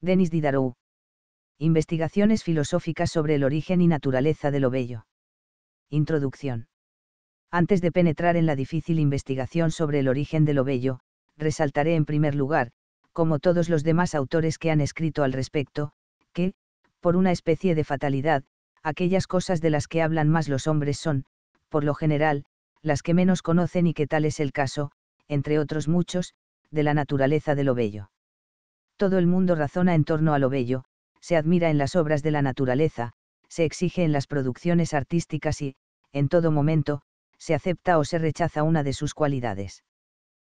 Denis Diderot. Investigaciones filosóficas sobre el origen y naturaleza de lo bello. Introducción. Antes de penetrar en la difícil investigación sobre el origen de lo bello, resaltaré en primer lugar, como todos los demás autores que han escrito al respecto, que, por una especie de fatalidad, aquellas cosas de las que hablan más los hombres son, por lo general, las que menos conocen y que tal es el caso, entre otros muchos, de la naturaleza de lo bello todo el mundo razona en torno a lo bello, se admira en las obras de la naturaleza, se exige en las producciones artísticas y, en todo momento, se acepta o se rechaza una de sus cualidades.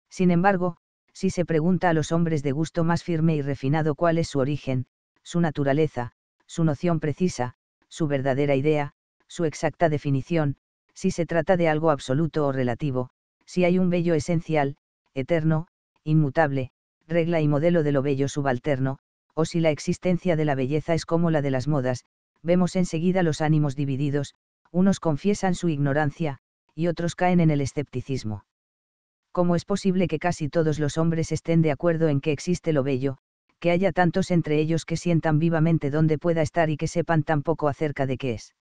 Sin embargo, si se pregunta a los hombres de gusto más firme y refinado cuál es su origen, su naturaleza, su noción precisa, su verdadera idea, su exacta definición, si se trata de algo absoluto o relativo, si hay un bello esencial, eterno, inmutable, regla y modelo de lo bello subalterno, o si la existencia de la belleza es como la de las modas, vemos enseguida los ánimos divididos, unos confiesan su ignorancia, y otros caen en el escepticismo. ¿Cómo es posible que casi todos los hombres estén de acuerdo en que existe lo bello, que haya tantos entre ellos que sientan vivamente dónde pueda estar y que sepan tan poco acerca de qué es?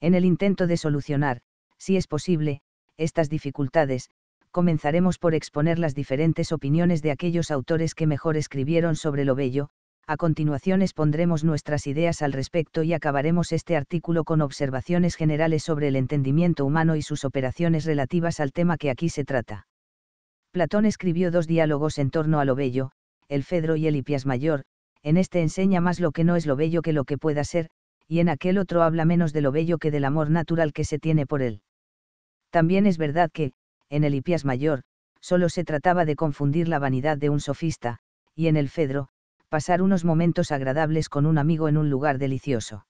En el intento de solucionar, si es posible, estas dificultades, comenzaremos por exponer las diferentes opiniones de aquellos autores que mejor escribieron sobre lo bello, a continuación expondremos nuestras ideas al respecto y acabaremos este artículo con observaciones generales sobre el entendimiento humano y sus operaciones relativas al tema que aquí se trata. Platón escribió dos diálogos en torno a lo bello, el Fedro y el Ipias Mayor, en este enseña más lo que no es lo bello que lo que pueda ser, y en aquel otro habla menos de lo bello que del amor natural que se tiene por él. También es verdad que, en el Ipias Mayor, solo se trataba de confundir la vanidad de un sofista, y en el Fedro, pasar unos momentos agradables con un amigo en un lugar delicioso.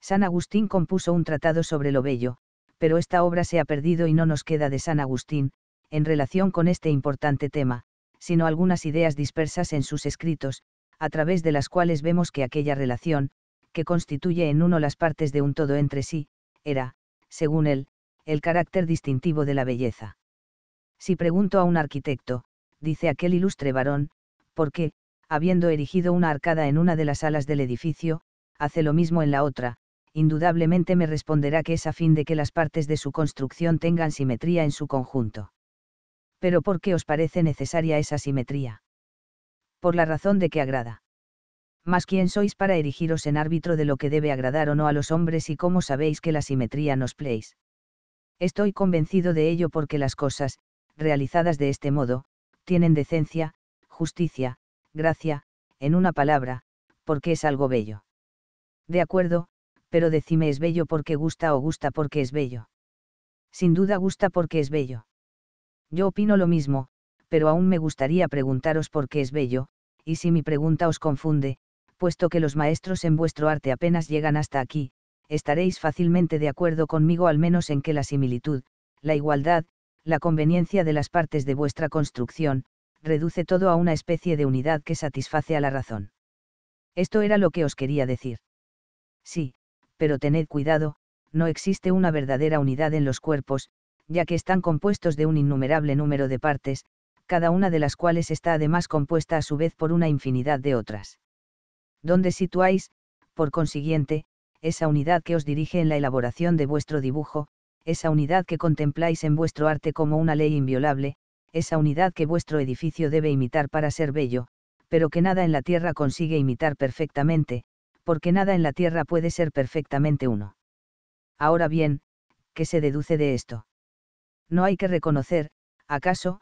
San Agustín compuso un tratado sobre lo bello, pero esta obra se ha perdido y no nos queda de San Agustín, en relación con este importante tema, sino algunas ideas dispersas en sus escritos, a través de las cuales vemos que aquella relación, que constituye en uno las partes de un todo entre sí, era, según él, el carácter distintivo de la belleza. Si pregunto a un arquitecto, dice aquel ilustre varón, por qué, habiendo erigido una arcada en una de las alas del edificio, hace lo mismo en la otra, indudablemente me responderá que es a fin de que las partes de su construcción tengan simetría en su conjunto. Pero ¿por qué os parece necesaria esa simetría? Por la razón de que agrada. Mas quién sois para erigiros en árbitro de lo que debe agradar o no a los hombres y cómo sabéis que la simetría nos pléis. Estoy convencido de ello porque las cosas, realizadas de este modo, tienen decencia, justicia, gracia, en una palabra, porque es algo bello. De acuerdo, pero decime es bello porque gusta o gusta porque es bello. Sin duda gusta porque es bello. Yo opino lo mismo, pero aún me gustaría preguntaros por qué es bello, y si mi pregunta os confunde, puesto que los maestros en vuestro arte apenas llegan hasta aquí, estaréis fácilmente de acuerdo conmigo al menos en que la similitud, la igualdad, la conveniencia de las partes de vuestra construcción, reduce todo a una especie de unidad que satisface a la razón. Esto era lo que os quería decir. Sí, pero tened cuidado, no existe una verdadera unidad en los cuerpos, ya que están compuestos de un innumerable número de partes, cada una de las cuales está además compuesta a su vez por una infinidad de otras. ¿Dónde situáis, por consiguiente, esa unidad que os dirige en la elaboración de vuestro dibujo, esa unidad que contempláis en vuestro arte como una ley inviolable, esa unidad que vuestro edificio debe imitar para ser bello, pero que nada en la tierra consigue imitar perfectamente, porque nada en la tierra puede ser perfectamente uno. Ahora bien, ¿qué se deduce de esto? No hay que reconocer, acaso,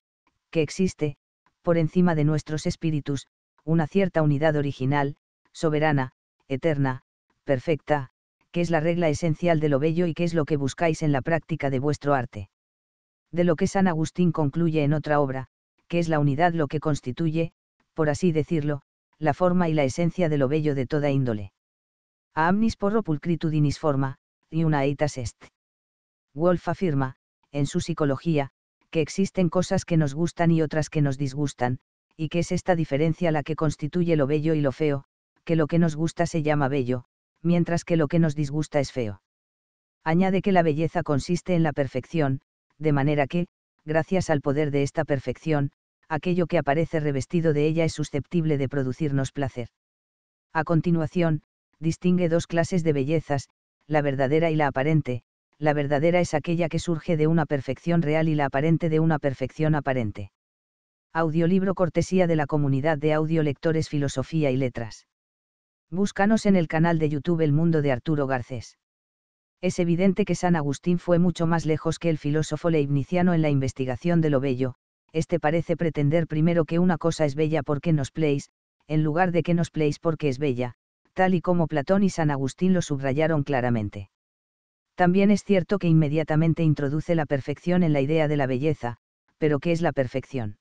que existe, por encima de nuestros espíritus, una cierta unidad original, soberana, eterna, perfecta, ¿qué es la regla esencial de lo bello y qué es lo que buscáis en la práctica de vuestro arte. De lo que San Agustín concluye en otra obra, que es la unidad lo que constituye, por así decirlo, la forma y la esencia de lo bello de toda índole. A amnis porro pulcritudinis forma, y una eitas est. Wolf afirma, en su psicología, que existen cosas que nos gustan y otras que nos disgustan, y que es esta diferencia la que constituye lo bello y lo feo, que lo que nos gusta se llama bello, mientras que lo que nos disgusta es feo. Añade que la belleza consiste en la perfección, de manera que, gracias al poder de esta perfección, aquello que aparece revestido de ella es susceptible de producirnos placer. A continuación, distingue dos clases de bellezas, la verdadera y la aparente, la verdadera es aquella que surge de una perfección real y la aparente de una perfección aparente. Audiolibro cortesía de la comunidad de audiolectores Filosofía y Letras. Búscanos en el canal de YouTube El Mundo de Arturo Garcés. Es evidente que San Agustín fue mucho más lejos que el filósofo leibniziano en la investigación de lo bello, este parece pretender primero que una cosa es bella porque nos pleis, en lugar de que nos pleis porque es bella, tal y como Platón y San Agustín lo subrayaron claramente. También es cierto que inmediatamente introduce la perfección en la idea de la belleza, pero ¿qué es la perfección?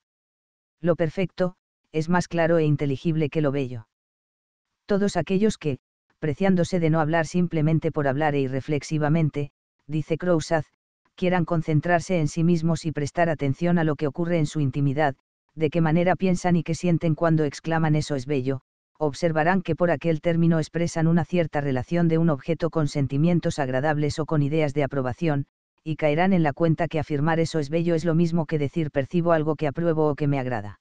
Lo perfecto, es más claro e inteligible que lo bello. Todos aquellos que, preciándose de no hablar simplemente por hablar e irreflexivamente, dice Crousaz, quieran concentrarse en sí mismos y prestar atención a lo que ocurre en su intimidad, de qué manera piensan y qué sienten cuando exclaman eso es bello, observarán que por aquel término expresan una cierta relación de un objeto con sentimientos agradables o con ideas de aprobación, y caerán en la cuenta que afirmar eso es bello es lo mismo que decir percibo algo que apruebo o que me agrada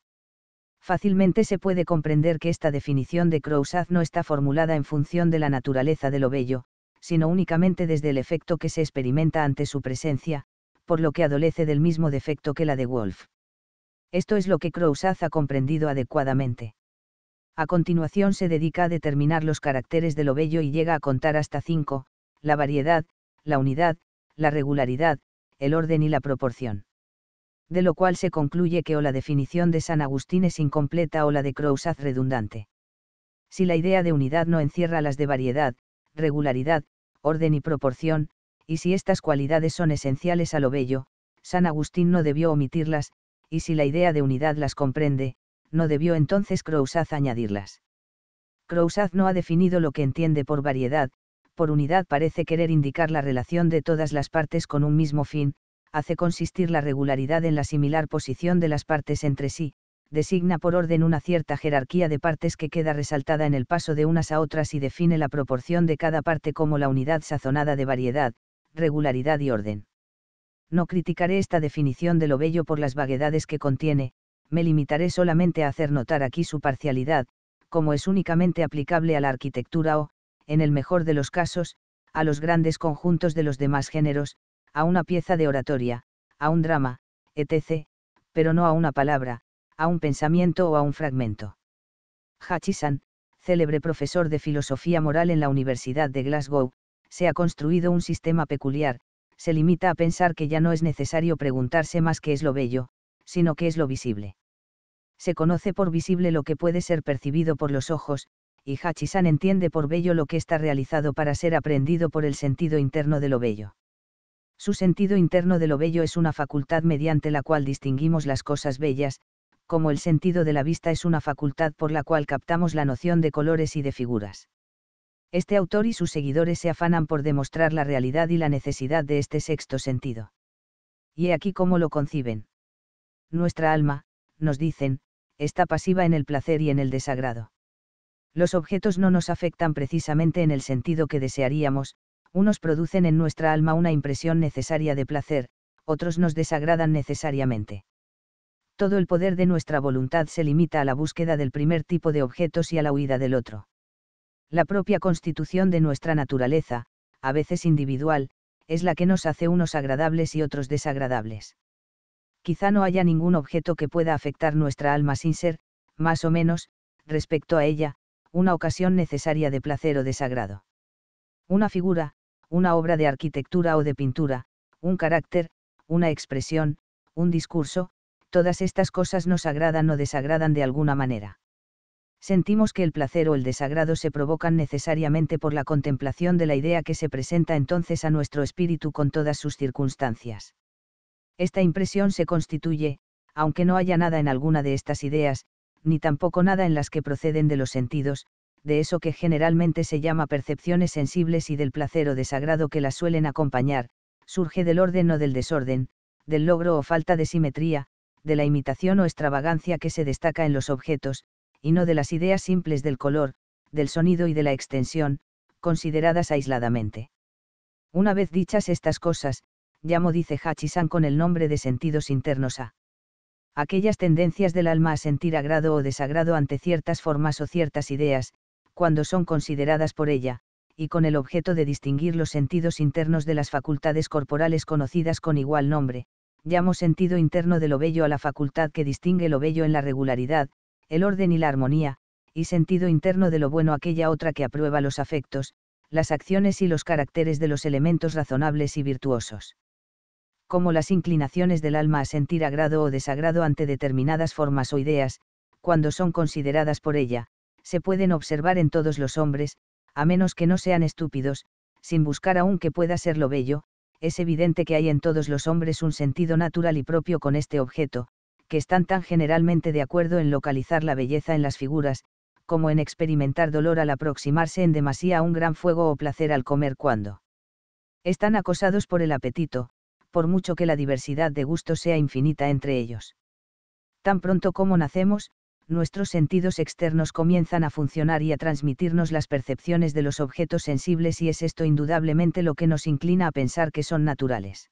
fácilmente se puede comprender que esta definición de Crozat no está formulada en función de la naturaleza de lo bello, sino únicamente desde el efecto que se experimenta ante su presencia, por lo que adolece del mismo defecto que la de Wolf. Esto es lo que Crozat ha comprendido adecuadamente. A continuación se dedica a determinar los caracteres de lo bello y llega a contar hasta cinco, la variedad, la unidad, la regularidad, el orden y la proporción de lo cual se concluye que o la definición de San Agustín es incompleta o la de Crousaz redundante. Si la idea de unidad no encierra las de variedad, regularidad, orden y proporción, y si estas cualidades son esenciales a lo bello, San Agustín no debió omitirlas, y si la idea de unidad las comprende, no debió entonces Crousaz añadirlas. Crousaz no ha definido lo que entiende por variedad, por unidad parece querer indicar la relación de todas las partes con un mismo fin, hace consistir la regularidad en la similar posición de las partes entre sí, designa por orden una cierta jerarquía de partes que queda resaltada en el paso de unas a otras y define la proporción de cada parte como la unidad sazonada de variedad, regularidad y orden. No criticaré esta definición de lo bello por las vaguedades que contiene, me limitaré solamente a hacer notar aquí su parcialidad, como es únicamente aplicable a la arquitectura o, en el mejor de los casos, a los grandes conjuntos de los demás géneros, a una pieza de oratoria, a un drama, etc., pero no a una palabra, a un pensamiento o a un fragmento. Hachisan, célebre profesor de filosofía moral en la Universidad de Glasgow, se ha construido un sistema peculiar, se limita a pensar que ya no es necesario preguntarse más qué es lo bello, sino qué es lo visible. Se conoce por visible lo que puede ser percibido por los ojos, y Hachisan entiende por bello lo que está realizado para ser aprendido por el sentido interno de lo bello. Su sentido interno de lo bello es una facultad mediante la cual distinguimos las cosas bellas, como el sentido de la vista es una facultad por la cual captamos la noción de colores y de figuras. Este autor y sus seguidores se afanan por demostrar la realidad y la necesidad de este sexto sentido. Y he aquí cómo lo conciben. Nuestra alma, nos dicen, está pasiva en el placer y en el desagrado. Los objetos no nos afectan precisamente en el sentido que desearíamos, unos producen en nuestra alma una impresión necesaria de placer, otros nos desagradan necesariamente. Todo el poder de nuestra voluntad se limita a la búsqueda del primer tipo de objetos y a la huida del otro. La propia constitución de nuestra naturaleza, a veces individual, es la que nos hace unos agradables y otros desagradables. Quizá no haya ningún objeto que pueda afectar nuestra alma sin ser, más o menos, respecto a ella, una ocasión necesaria de placer o desagrado. Una figura, una obra de arquitectura o de pintura, un carácter, una expresión, un discurso, todas estas cosas nos agradan o desagradan de alguna manera. Sentimos que el placer o el desagrado se provocan necesariamente por la contemplación de la idea que se presenta entonces a nuestro espíritu con todas sus circunstancias. Esta impresión se constituye, aunque no haya nada en alguna de estas ideas, ni tampoco nada en las que proceden de los sentidos, de eso que generalmente se llama percepciones sensibles y del placer o desagrado que las suelen acompañar, surge del orden o del desorden, del logro o falta de simetría, de la imitación o extravagancia que se destaca en los objetos, y no de las ideas simples del color, del sonido y de la extensión, consideradas aisladamente. Una vez dichas estas cosas, llamo dice Hachisan con el nombre de sentidos internos a aquellas tendencias del alma a sentir agrado o desagrado ante ciertas formas o ciertas ideas, cuando son consideradas por ella, y con el objeto de distinguir los sentidos internos de las facultades corporales conocidas con igual nombre, llamo sentido interno de lo bello a la facultad que distingue lo bello en la regularidad, el orden y la armonía, y sentido interno de lo bueno aquella otra que aprueba los afectos, las acciones y los caracteres de los elementos razonables y virtuosos. Como las inclinaciones del alma a sentir agrado o desagrado ante determinadas formas o ideas, cuando son consideradas por ella, se pueden observar en todos los hombres, a menos que no sean estúpidos, sin buscar aún que pueda ser lo bello, es evidente que hay en todos los hombres un sentido natural y propio con este objeto, que están tan generalmente de acuerdo en localizar la belleza en las figuras, como en experimentar dolor al aproximarse en demasía a un gran fuego o placer al comer cuando están acosados por el apetito, por mucho que la diversidad de gustos sea infinita entre ellos. Tan pronto como nacemos, nuestros sentidos externos comienzan a funcionar y a transmitirnos las percepciones de los objetos sensibles y es esto indudablemente lo que nos inclina a pensar que son naturales.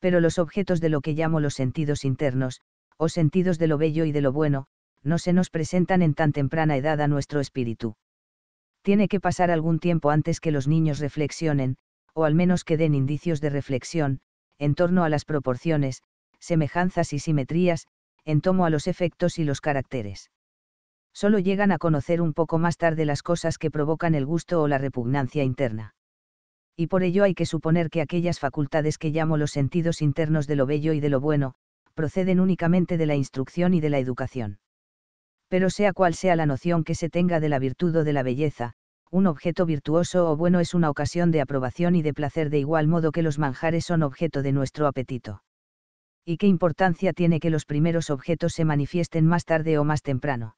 Pero los objetos de lo que llamo los sentidos internos, o sentidos de lo bello y de lo bueno, no se nos presentan en tan temprana edad a nuestro espíritu. Tiene que pasar algún tiempo antes que los niños reflexionen, o al menos que den indicios de reflexión, en torno a las proporciones, semejanzas y simetrías, en tomo a los efectos y los caracteres. Solo llegan a conocer un poco más tarde las cosas que provocan el gusto o la repugnancia interna. Y por ello hay que suponer que aquellas facultades que llamo los sentidos internos de lo bello y de lo bueno, proceden únicamente de la instrucción y de la educación. Pero sea cual sea la noción que se tenga de la virtud o de la belleza, un objeto virtuoso o bueno es una ocasión de aprobación y de placer de igual modo que los manjares son objeto de nuestro apetito. ¿y qué importancia tiene que los primeros objetos se manifiesten más tarde o más temprano?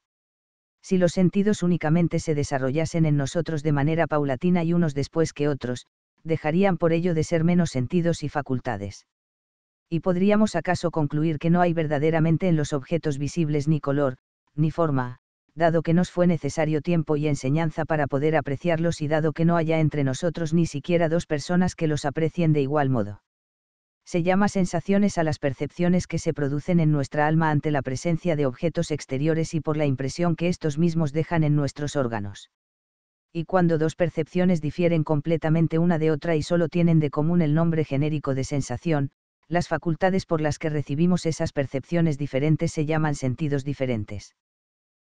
Si los sentidos únicamente se desarrollasen en nosotros de manera paulatina y unos después que otros, dejarían por ello de ser menos sentidos y facultades. Y podríamos acaso concluir que no hay verdaderamente en los objetos visibles ni color, ni forma, dado que nos fue necesario tiempo y enseñanza para poder apreciarlos y dado que no haya entre nosotros ni siquiera dos personas que los aprecien de igual modo se llama sensaciones a las percepciones que se producen en nuestra alma ante la presencia de objetos exteriores y por la impresión que estos mismos dejan en nuestros órganos. Y cuando dos percepciones difieren completamente una de otra y solo tienen de común el nombre genérico de sensación, las facultades por las que recibimos esas percepciones diferentes se llaman sentidos diferentes.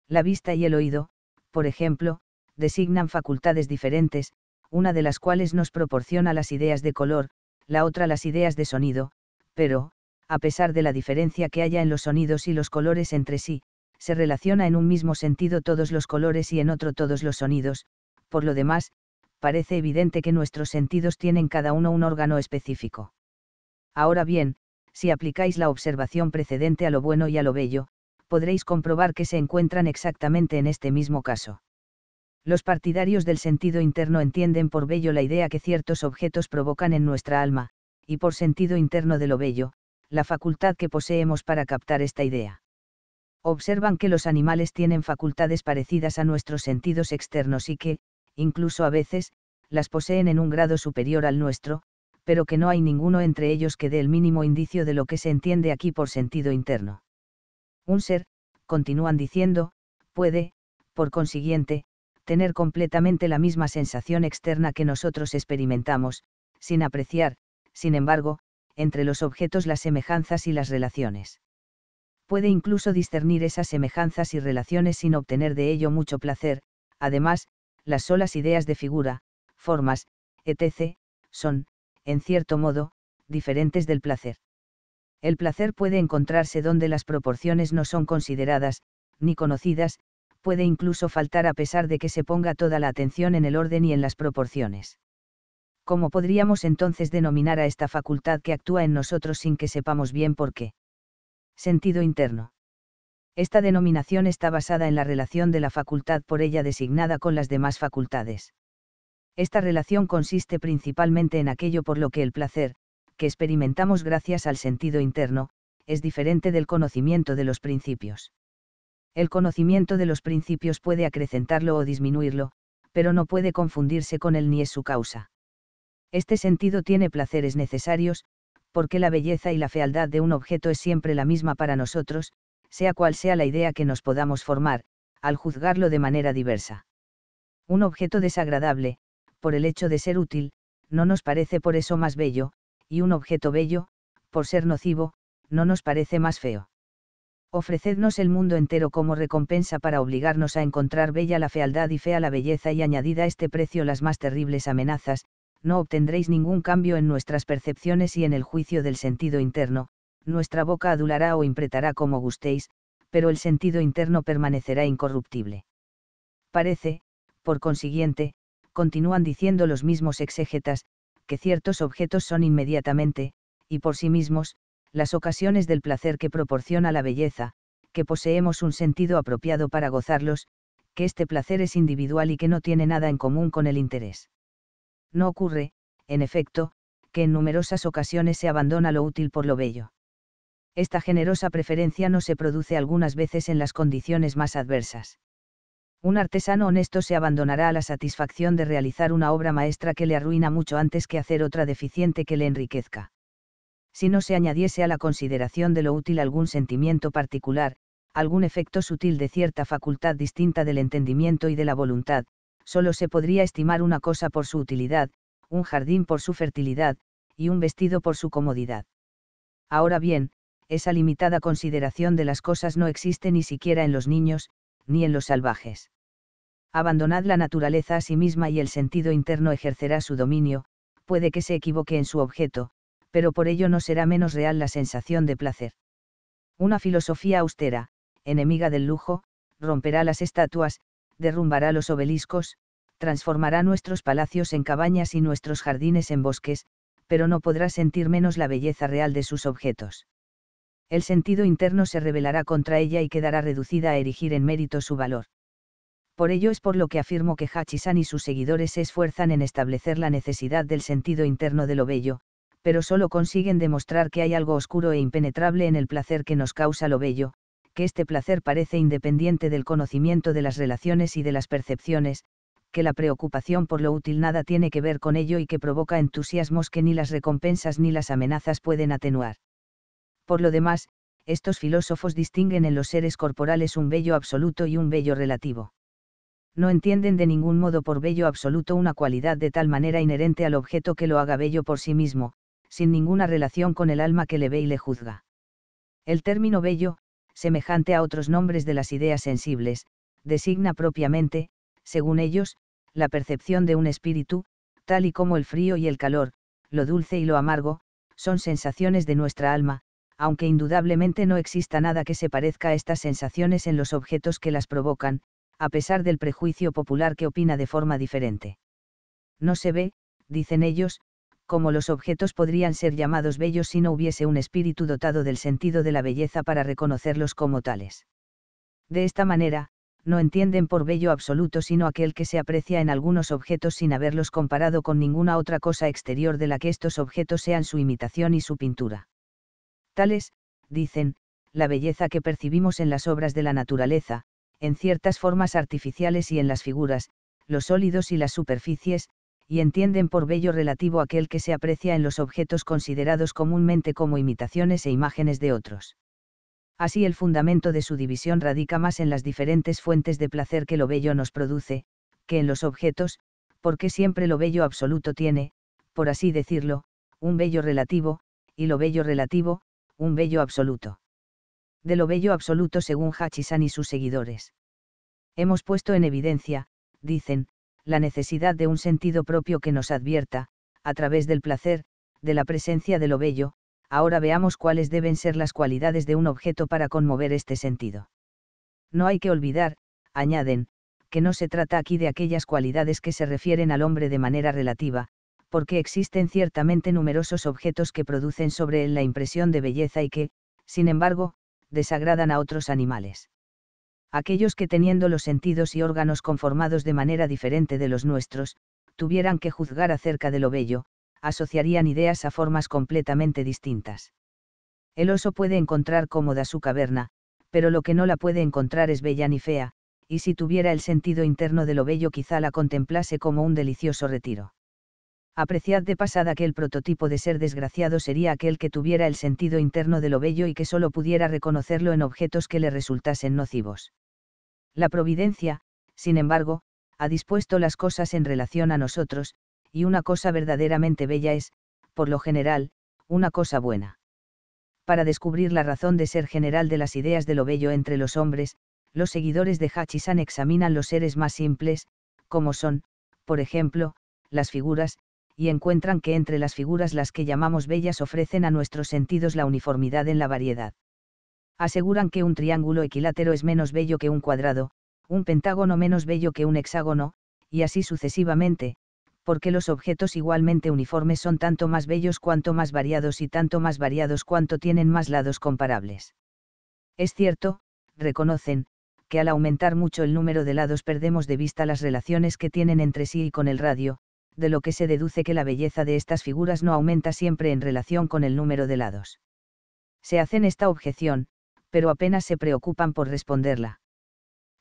La vista y el oído, por ejemplo, designan facultades diferentes, una de las cuales nos proporciona las ideas de color, la otra las ideas de sonido, pero, a pesar de la diferencia que haya en los sonidos y los colores entre sí, se relaciona en un mismo sentido todos los colores y en otro todos los sonidos, por lo demás, parece evidente que nuestros sentidos tienen cada uno un órgano específico. Ahora bien, si aplicáis la observación precedente a lo bueno y a lo bello, podréis comprobar que se encuentran exactamente en este mismo caso los partidarios del sentido interno entienden por bello la idea que ciertos objetos provocan en nuestra alma, y por sentido interno de lo bello, la facultad que poseemos para captar esta idea. Observan que los animales tienen facultades parecidas a nuestros sentidos externos y que, incluso a veces, las poseen en un grado superior al nuestro, pero que no hay ninguno entre ellos que dé el mínimo indicio de lo que se entiende aquí por sentido interno. Un ser, continúan diciendo, puede, por consiguiente, tener completamente la misma sensación externa que nosotros experimentamos, sin apreciar, sin embargo, entre los objetos las semejanzas y las relaciones. Puede incluso discernir esas semejanzas y relaciones sin obtener de ello mucho placer, además, las solas ideas de figura, formas, etc., son, en cierto modo, diferentes del placer. El placer puede encontrarse donde las proporciones no son consideradas, ni conocidas, puede incluso faltar a pesar de que se ponga toda la atención en el orden y en las proporciones. ¿Cómo podríamos entonces denominar a esta facultad que actúa en nosotros sin que sepamos bien por qué? Sentido interno. Esta denominación está basada en la relación de la facultad por ella designada con las demás facultades. Esta relación consiste principalmente en aquello por lo que el placer, que experimentamos gracias al sentido interno, es diferente del conocimiento de los principios. El conocimiento de los principios puede acrecentarlo o disminuirlo, pero no puede confundirse con él ni es su causa. Este sentido tiene placeres necesarios, porque la belleza y la fealdad de un objeto es siempre la misma para nosotros, sea cual sea la idea que nos podamos formar, al juzgarlo de manera diversa. Un objeto desagradable, por el hecho de ser útil, no nos parece por eso más bello, y un objeto bello, por ser nocivo, no nos parece más feo ofrecednos el mundo entero como recompensa para obligarnos a encontrar bella la fealdad y fea la belleza y añadida a este precio las más terribles amenazas, no obtendréis ningún cambio en nuestras percepciones y en el juicio del sentido interno, nuestra boca adulará o impretará como gustéis, pero el sentido interno permanecerá incorruptible. Parece, por consiguiente, continúan diciendo los mismos exégetas, que ciertos objetos son inmediatamente, y por sí mismos, las ocasiones del placer que proporciona la belleza, que poseemos un sentido apropiado para gozarlos, que este placer es individual y que no tiene nada en común con el interés. No ocurre, en efecto, que en numerosas ocasiones se abandona lo útil por lo bello. Esta generosa preferencia no se produce algunas veces en las condiciones más adversas. Un artesano honesto se abandonará a la satisfacción de realizar una obra maestra que le arruina mucho antes que hacer otra deficiente que le enriquezca si no se añadiese a la consideración de lo útil algún sentimiento particular, algún efecto sutil de cierta facultad distinta del entendimiento y de la voluntad, solo se podría estimar una cosa por su utilidad, un jardín por su fertilidad, y un vestido por su comodidad. Ahora bien, esa limitada consideración de las cosas no existe ni siquiera en los niños, ni en los salvajes. Abandonad la naturaleza a sí misma y el sentido interno ejercerá su dominio, puede que se equivoque en su objeto, pero por ello no será menos real la sensación de placer. Una filosofía austera, enemiga del lujo, romperá las estatuas, derrumbará los obeliscos, transformará nuestros palacios en cabañas y nuestros jardines en bosques, pero no podrá sentir menos la belleza real de sus objetos. El sentido interno se rebelará contra ella y quedará reducida a erigir en mérito su valor. Por ello es por lo que afirmo que Hachisan y sus seguidores se esfuerzan en establecer la necesidad del sentido interno de lo bello, pero solo consiguen demostrar que hay algo oscuro e impenetrable en el placer que nos causa lo bello, que este placer parece independiente del conocimiento de las relaciones y de las percepciones, que la preocupación por lo útil nada tiene que ver con ello y que provoca entusiasmos que ni las recompensas ni las amenazas pueden atenuar. Por lo demás, estos filósofos distinguen en los seres corporales un bello absoluto y un bello relativo. No entienden de ningún modo por bello absoluto una cualidad de tal manera inherente al objeto que lo haga bello por sí mismo, sin ninguna relación con el alma que le ve y le juzga. El término bello, semejante a otros nombres de las ideas sensibles, designa propiamente, según ellos, la percepción de un espíritu, tal y como el frío y el calor, lo dulce y lo amargo, son sensaciones de nuestra alma, aunque indudablemente no exista nada que se parezca a estas sensaciones en los objetos que las provocan, a pesar del prejuicio popular que opina de forma diferente. No se ve, dicen ellos, como los objetos podrían ser llamados bellos si no hubiese un espíritu dotado del sentido de la belleza para reconocerlos como tales. De esta manera, no entienden por bello absoluto sino aquel que se aprecia en algunos objetos sin haberlos comparado con ninguna otra cosa exterior de la que estos objetos sean su imitación y su pintura. Tales, dicen, la belleza que percibimos en las obras de la naturaleza, en ciertas formas artificiales y en las figuras, los sólidos y las superficies, y entienden por bello relativo aquel que se aprecia en los objetos considerados comúnmente como imitaciones e imágenes de otros. Así el fundamento de su división radica más en las diferentes fuentes de placer que lo bello nos produce, que en los objetos, porque siempre lo bello absoluto tiene, por así decirlo, un bello relativo, y lo bello relativo, un bello absoluto. De lo bello absoluto según Hachisan y sus seguidores. Hemos puesto en evidencia, dicen, la necesidad de un sentido propio que nos advierta, a través del placer, de la presencia de lo bello, ahora veamos cuáles deben ser las cualidades de un objeto para conmover este sentido. No hay que olvidar, añaden, que no se trata aquí de aquellas cualidades que se refieren al hombre de manera relativa, porque existen ciertamente numerosos objetos que producen sobre él la impresión de belleza y que, sin embargo, desagradan a otros animales aquellos que teniendo los sentidos y órganos conformados de manera diferente de los nuestros, tuvieran que juzgar acerca de lo bello, asociarían ideas a formas completamente distintas. El oso puede encontrar cómoda su caverna, pero lo que no la puede encontrar es bella ni fea, y si tuviera el sentido interno de lo bello quizá la contemplase como un delicioso retiro apreciad de pasada que el prototipo de ser desgraciado sería aquel que tuviera el sentido interno de lo bello y que sólo pudiera reconocerlo en objetos que le resultasen nocivos. La providencia, sin embargo, ha dispuesto las cosas en relación a nosotros, y una cosa verdaderamente bella es, por lo general, una cosa buena. Para descubrir la razón de ser general de las ideas de lo bello entre los hombres, los seguidores de Hachisan examinan los seres más simples, como son, por ejemplo, las figuras, y encuentran que entre las figuras las que llamamos bellas ofrecen a nuestros sentidos la uniformidad en la variedad. Aseguran que un triángulo equilátero es menos bello que un cuadrado, un pentágono menos bello que un hexágono, y así sucesivamente, porque los objetos igualmente uniformes son tanto más bellos cuanto más variados y tanto más variados cuanto tienen más lados comparables. Es cierto, reconocen, que al aumentar mucho el número de lados perdemos de vista las relaciones que tienen entre sí y con el radio, de lo que se deduce que la belleza de estas figuras no aumenta siempre en relación con el número de lados. Se hacen esta objeción, pero apenas se preocupan por responderla.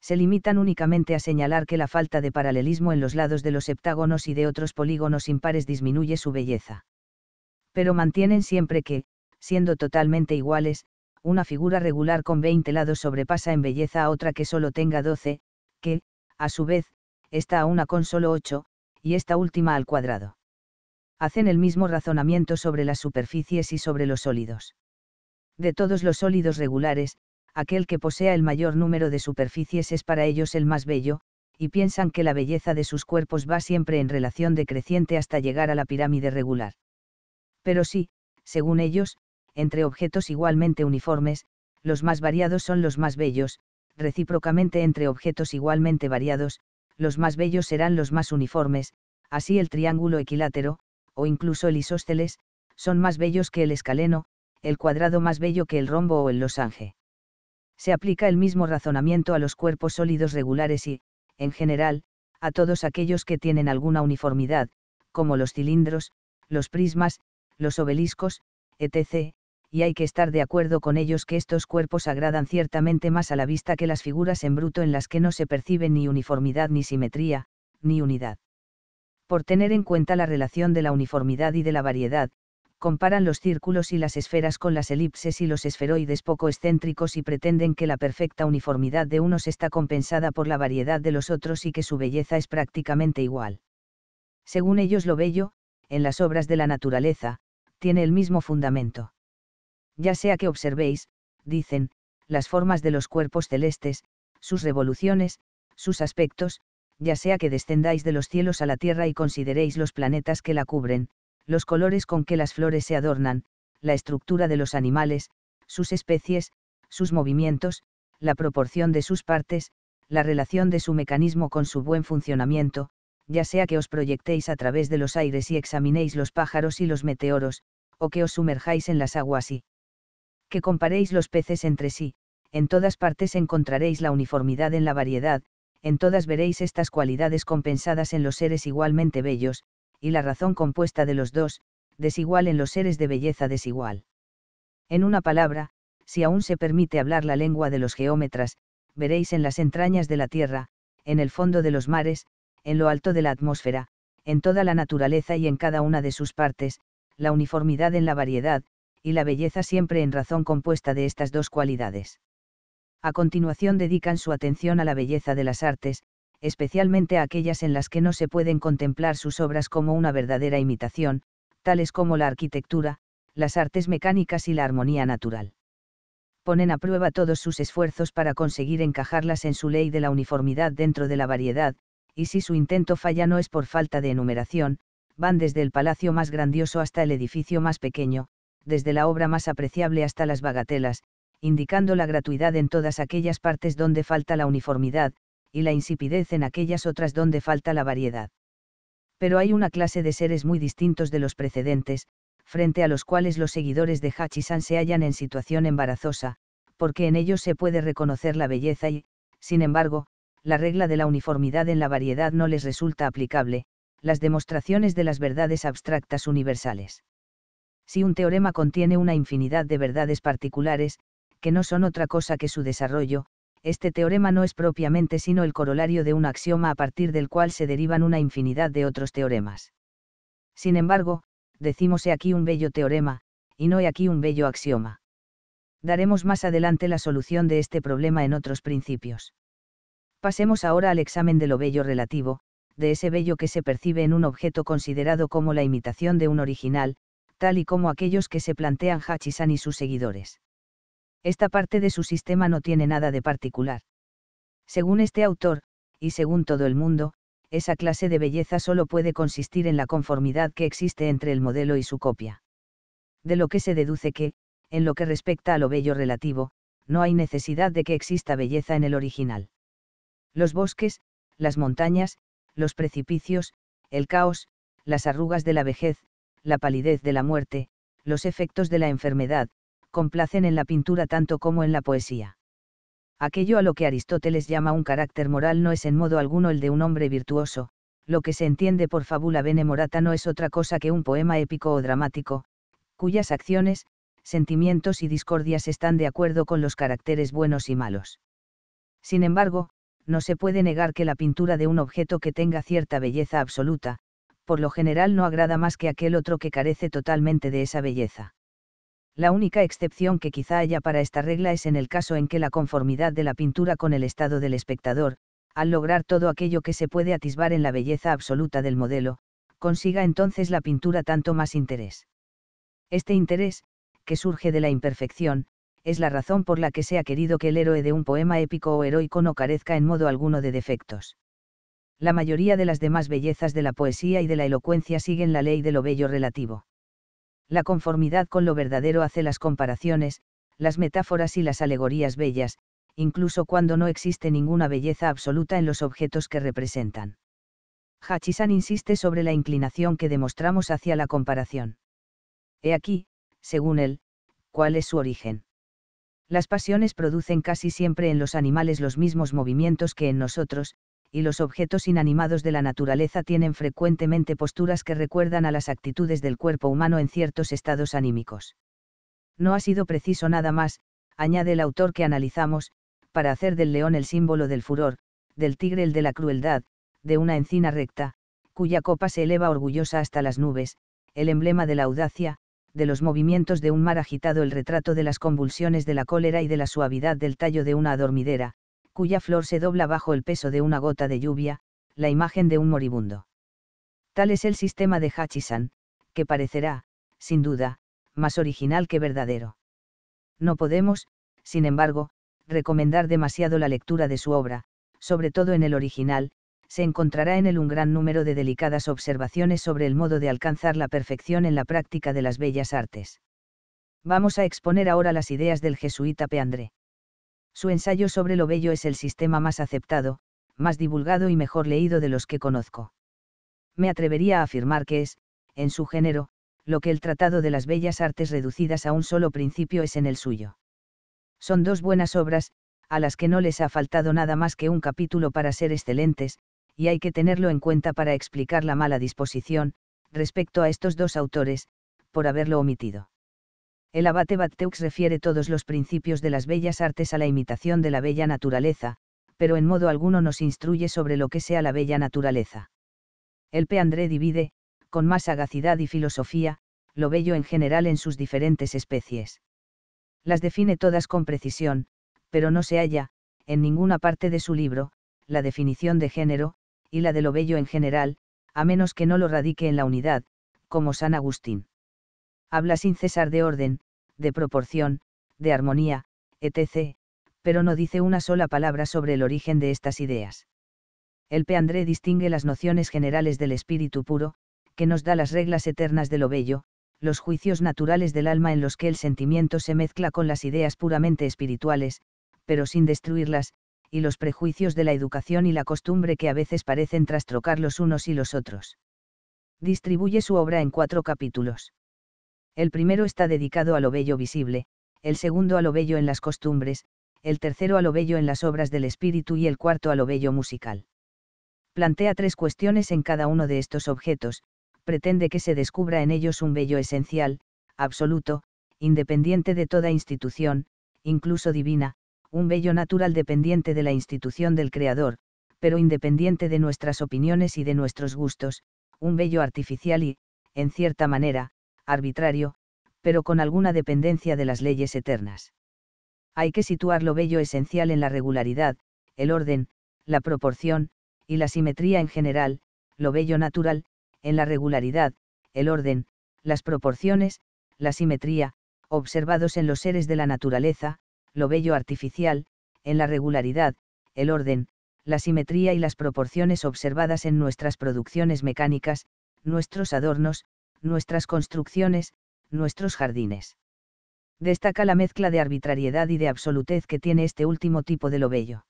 Se limitan únicamente a señalar que la falta de paralelismo en los lados de los heptágonos y de otros polígonos impares disminuye su belleza. Pero mantienen siempre que, siendo totalmente iguales, una figura regular con 20 lados sobrepasa en belleza a otra que solo tenga 12, que, a su vez, está a una con solo 8, y esta última al cuadrado. Hacen el mismo razonamiento sobre las superficies y sobre los sólidos. De todos los sólidos regulares, aquel que posea el mayor número de superficies es para ellos el más bello, y piensan que la belleza de sus cuerpos va siempre en relación decreciente hasta llegar a la pirámide regular. Pero sí, según ellos, entre objetos igualmente uniformes, los más variados son los más bellos, recíprocamente entre objetos igualmente variados, los más bellos serán los más uniformes, así el triángulo equilátero, o incluso el isósceles, son más bellos que el escaleno, el cuadrado más bello que el rombo o el losange. Se aplica el mismo razonamiento a los cuerpos sólidos regulares y, en general, a todos aquellos que tienen alguna uniformidad, como los cilindros, los prismas, los obeliscos, etc., y hay que estar de acuerdo con ellos que estos cuerpos agradan ciertamente más a la vista que las figuras en bruto en las que no se percibe ni uniformidad ni simetría, ni unidad. Por tener en cuenta la relación de la uniformidad y de la variedad, comparan los círculos y las esferas con las elipses y los esferoides poco excéntricos y pretenden que la perfecta uniformidad de unos está compensada por la variedad de los otros y que su belleza es prácticamente igual. Según ellos lo bello, en las obras de la naturaleza, tiene el mismo fundamento. Ya sea que observéis, dicen, las formas de los cuerpos celestes, sus revoluciones, sus aspectos, ya sea que descendáis de los cielos a la tierra y consideréis los planetas que la cubren, los colores con que las flores se adornan, la estructura de los animales, sus especies, sus movimientos, la proporción de sus partes, la relación de su mecanismo con su buen funcionamiento, ya sea que os proyectéis a través de los aires y examinéis los pájaros y los meteoros, o que os sumerjáis en las aguas y que comparéis los peces entre sí, en todas partes encontraréis la uniformidad en la variedad, en todas veréis estas cualidades compensadas en los seres igualmente bellos, y la razón compuesta de los dos, desigual en los seres de belleza desigual. En una palabra, si aún se permite hablar la lengua de los geómetras, veréis en las entrañas de la tierra, en el fondo de los mares, en lo alto de la atmósfera, en toda la naturaleza y en cada una de sus partes, la uniformidad en la variedad, y la belleza siempre en razón compuesta de estas dos cualidades. A continuación dedican su atención a la belleza de las artes, especialmente a aquellas en las que no se pueden contemplar sus obras como una verdadera imitación, tales como la arquitectura, las artes mecánicas y la armonía natural. Ponen a prueba todos sus esfuerzos para conseguir encajarlas en su ley de la uniformidad dentro de la variedad, y si su intento falla no es por falta de enumeración, van desde el palacio más grandioso hasta el edificio más pequeño, desde la obra más apreciable hasta las bagatelas, indicando la gratuidad en todas aquellas partes donde falta la uniformidad, y la insipidez en aquellas otras donde falta la variedad. Pero hay una clase de seres muy distintos de los precedentes, frente a los cuales los seguidores de Hachisan se hallan en situación embarazosa, porque en ellos se puede reconocer la belleza y, sin embargo, la regla de la uniformidad en la variedad no les resulta aplicable, las demostraciones de las verdades abstractas universales. Si un teorema contiene una infinidad de verdades particulares, que no son otra cosa que su desarrollo, este teorema no es propiamente sino el corolario de un axioma a partir del cual se derivan una infinidad de otros teoremas. Sin embargo, decimos he aquí un bello teorema, y no he aquí un bello axioma. Daremos más adelante la solución de este problema en otros principios. Pasemos ahora al examen de lo bello relativo, de ese bello que se percibe en un objeto considerado como la imitación de un original, tal y como aquellos que se plantean Hachisan y sus seguidores. Esta parte de su sistema no tiene nada de particular. Según este autor, y según todo el mundo, esa clase de belleza solo puede consistir en la conformidad que existe entre el modelo y su copia. De lo que se deduce que, en lo que respecta a lo bello relativo, no hay necesidad de que exista belleza en el original. Los bosques, las montañas, los precipicios, el caos, las arrugas de la vejez, la palidez de la muerte, los efectos de la enfermedad, complacen en la pintura tanto como en la poesía. Aquello a lo que Aristóteles llama un carácter moral no es en modo alguno el de un hombre virtuoso, lo que se entiende por fábula bene morata no es otra cosa que un poema épico o dramático, cuyas acciones, sentimientos y discordias están de acuerdo con los caracteres buenos y malos. Sin embargo, no se puede negar que la pintura de un objeto que tenga cierta belleza absoluta, por lo general no agrada más que aquel otro que carece totalmente de esa belleza. La única excepción que quizá haya para esta regla es en el caso en que la conformidad de la pintura con el estado del espectador, al lograr todo aquello que se puede atisbar en la belleza absoluta del modelo, consiga entonces la pintura tanto más interés. Este interés, que surge de la imperfección, es la razón por la que se ha querido que el héroe de un poema épico o heroico no carezca en modo alguno de defectos la mayoría de las demás bellezas de la poesía y de la elocuencia siguen la ley de lo bello relativo. La conformidad con lo verdadero hace las comparaciones, las metáforas y las alegorías bellas, incluso cuando no existe ninguna belleza absoluta en los objetos que representan. Hachisan insiste sobre la inclinación que demostramos hacia la comparación. He aquí, según él, cuál es su origen. Las pasiones producen casi siempre en los animales los mismos movimientos que en nosotros, y los objetos inanimados de la naturaleza tienen frecuentemente posturas que recuerdan a las actitudes del cuerpo humano en ciertos estados anímicos. No ha sido preciso nada más, añade el autor que analizamos, para hacer del león el símbolo del furor, del tigre el de la crueldad, de una encina recta, cuya copa se eleva orgullosa hasta las nubes, el emblema de la audacia, de los movimientos de un mar agitado el retrato de las convulsiones de la cólera y de la suavidad del tallo de una adormidera, cuya flor se dobla bajo el peso de una gota de lluvia, la imagen de un moribundo. Tal es el sistema de Hutchison, que parecerá, sin duda, más original que verdadero. No podemos, sin embargo, recomendar demasiado la lectura de su obra, sobre todo en el original, se encontrará en él un gran número de delicadas observaciones sobre el modo de alcanzar la perfección en la práctica de las bellas artes. Vamos a exponer ahora las ideas del jesuita Peandré. Su ensayo sobre lo bello es el sistema más aceptado, más divulgado y mejor leído de los que conozco. Me atrevería a afirmar que es, en su género, lo que el Tratado de las Bellas Artes reducidas a un solo principio es en el suyo. Son dos buenas obras, a las que no les ha faltado nada más que un capítulo para ser excelentes, y hay que tenerlo en cuenta para explicar la mala disposición, respecto a estos dos autores, por haberlo omitido. El abate Batteux refiere todos los principios de las bellas artes a la imitación de la bella naturaleza, pero en modo alguno nos instruye sobre lo que sea la bella naturaleza. El P. André divide, con más sagacidad y filosofía, lo bello en general en sus diferentes especies. Las define todas con precisión, pero no se halla, en ninguna parte de su libro, la definición de género, y la de lo bello en general, a menos que no lo radique en la unidad, como San Agustín. Habla sin cesar de orden, de proporción, de armonía, etc., pero no dice una sola palabra sobre el origen de estas ideas. El Peandré distingue las nociones generales del espíritu puro, que nos da las reglas eternas de lo bello, los juicios naturales del alma en los que el sentimiento se mezcla con las ideas puramente espirituales, pero sin destruirlas, y los prejuicios de la educación y la costumbre que a veces parecen trastocar los unos y los otros. Distribuye su obra en cuatro capítulos. El primero está dedicado a lo bello visible, el segundo a lo bello en las costumbres, el tercero a lo bello en las obras del espíritu y el cuarto a lo bello musical. Plantea tres cuestiones en cada uno de estos objetos, pretende que se descubra en ellos un bello esencial, absoluto, independiente de toda institución, incluso divina, un bello natural dependiente de la institución del Creador, pero independiente de nuestras opiniones y de nuestros gustos, un bello artificial y, en cierta manera, arbitrario, pero con alguna dependencia de las leyes eternas. Hay que situar lo bello esencial en la regularidad, el orden, la proporción, y la simetría en general, lo bello natural, en la regularidad, el orden, las proporciones, la simetría, observados en los seres de la naturaleza, lo bello artificial, en la regularidad, el orden, la simetría y las proporciones observadas en nuestras producciones mecánicas, nuestros adornos, nuestras construcciones, nuestros jardines. Destaca la mezcla de arbitrariedad y de absolutez que tiene este último tipo de lo bello.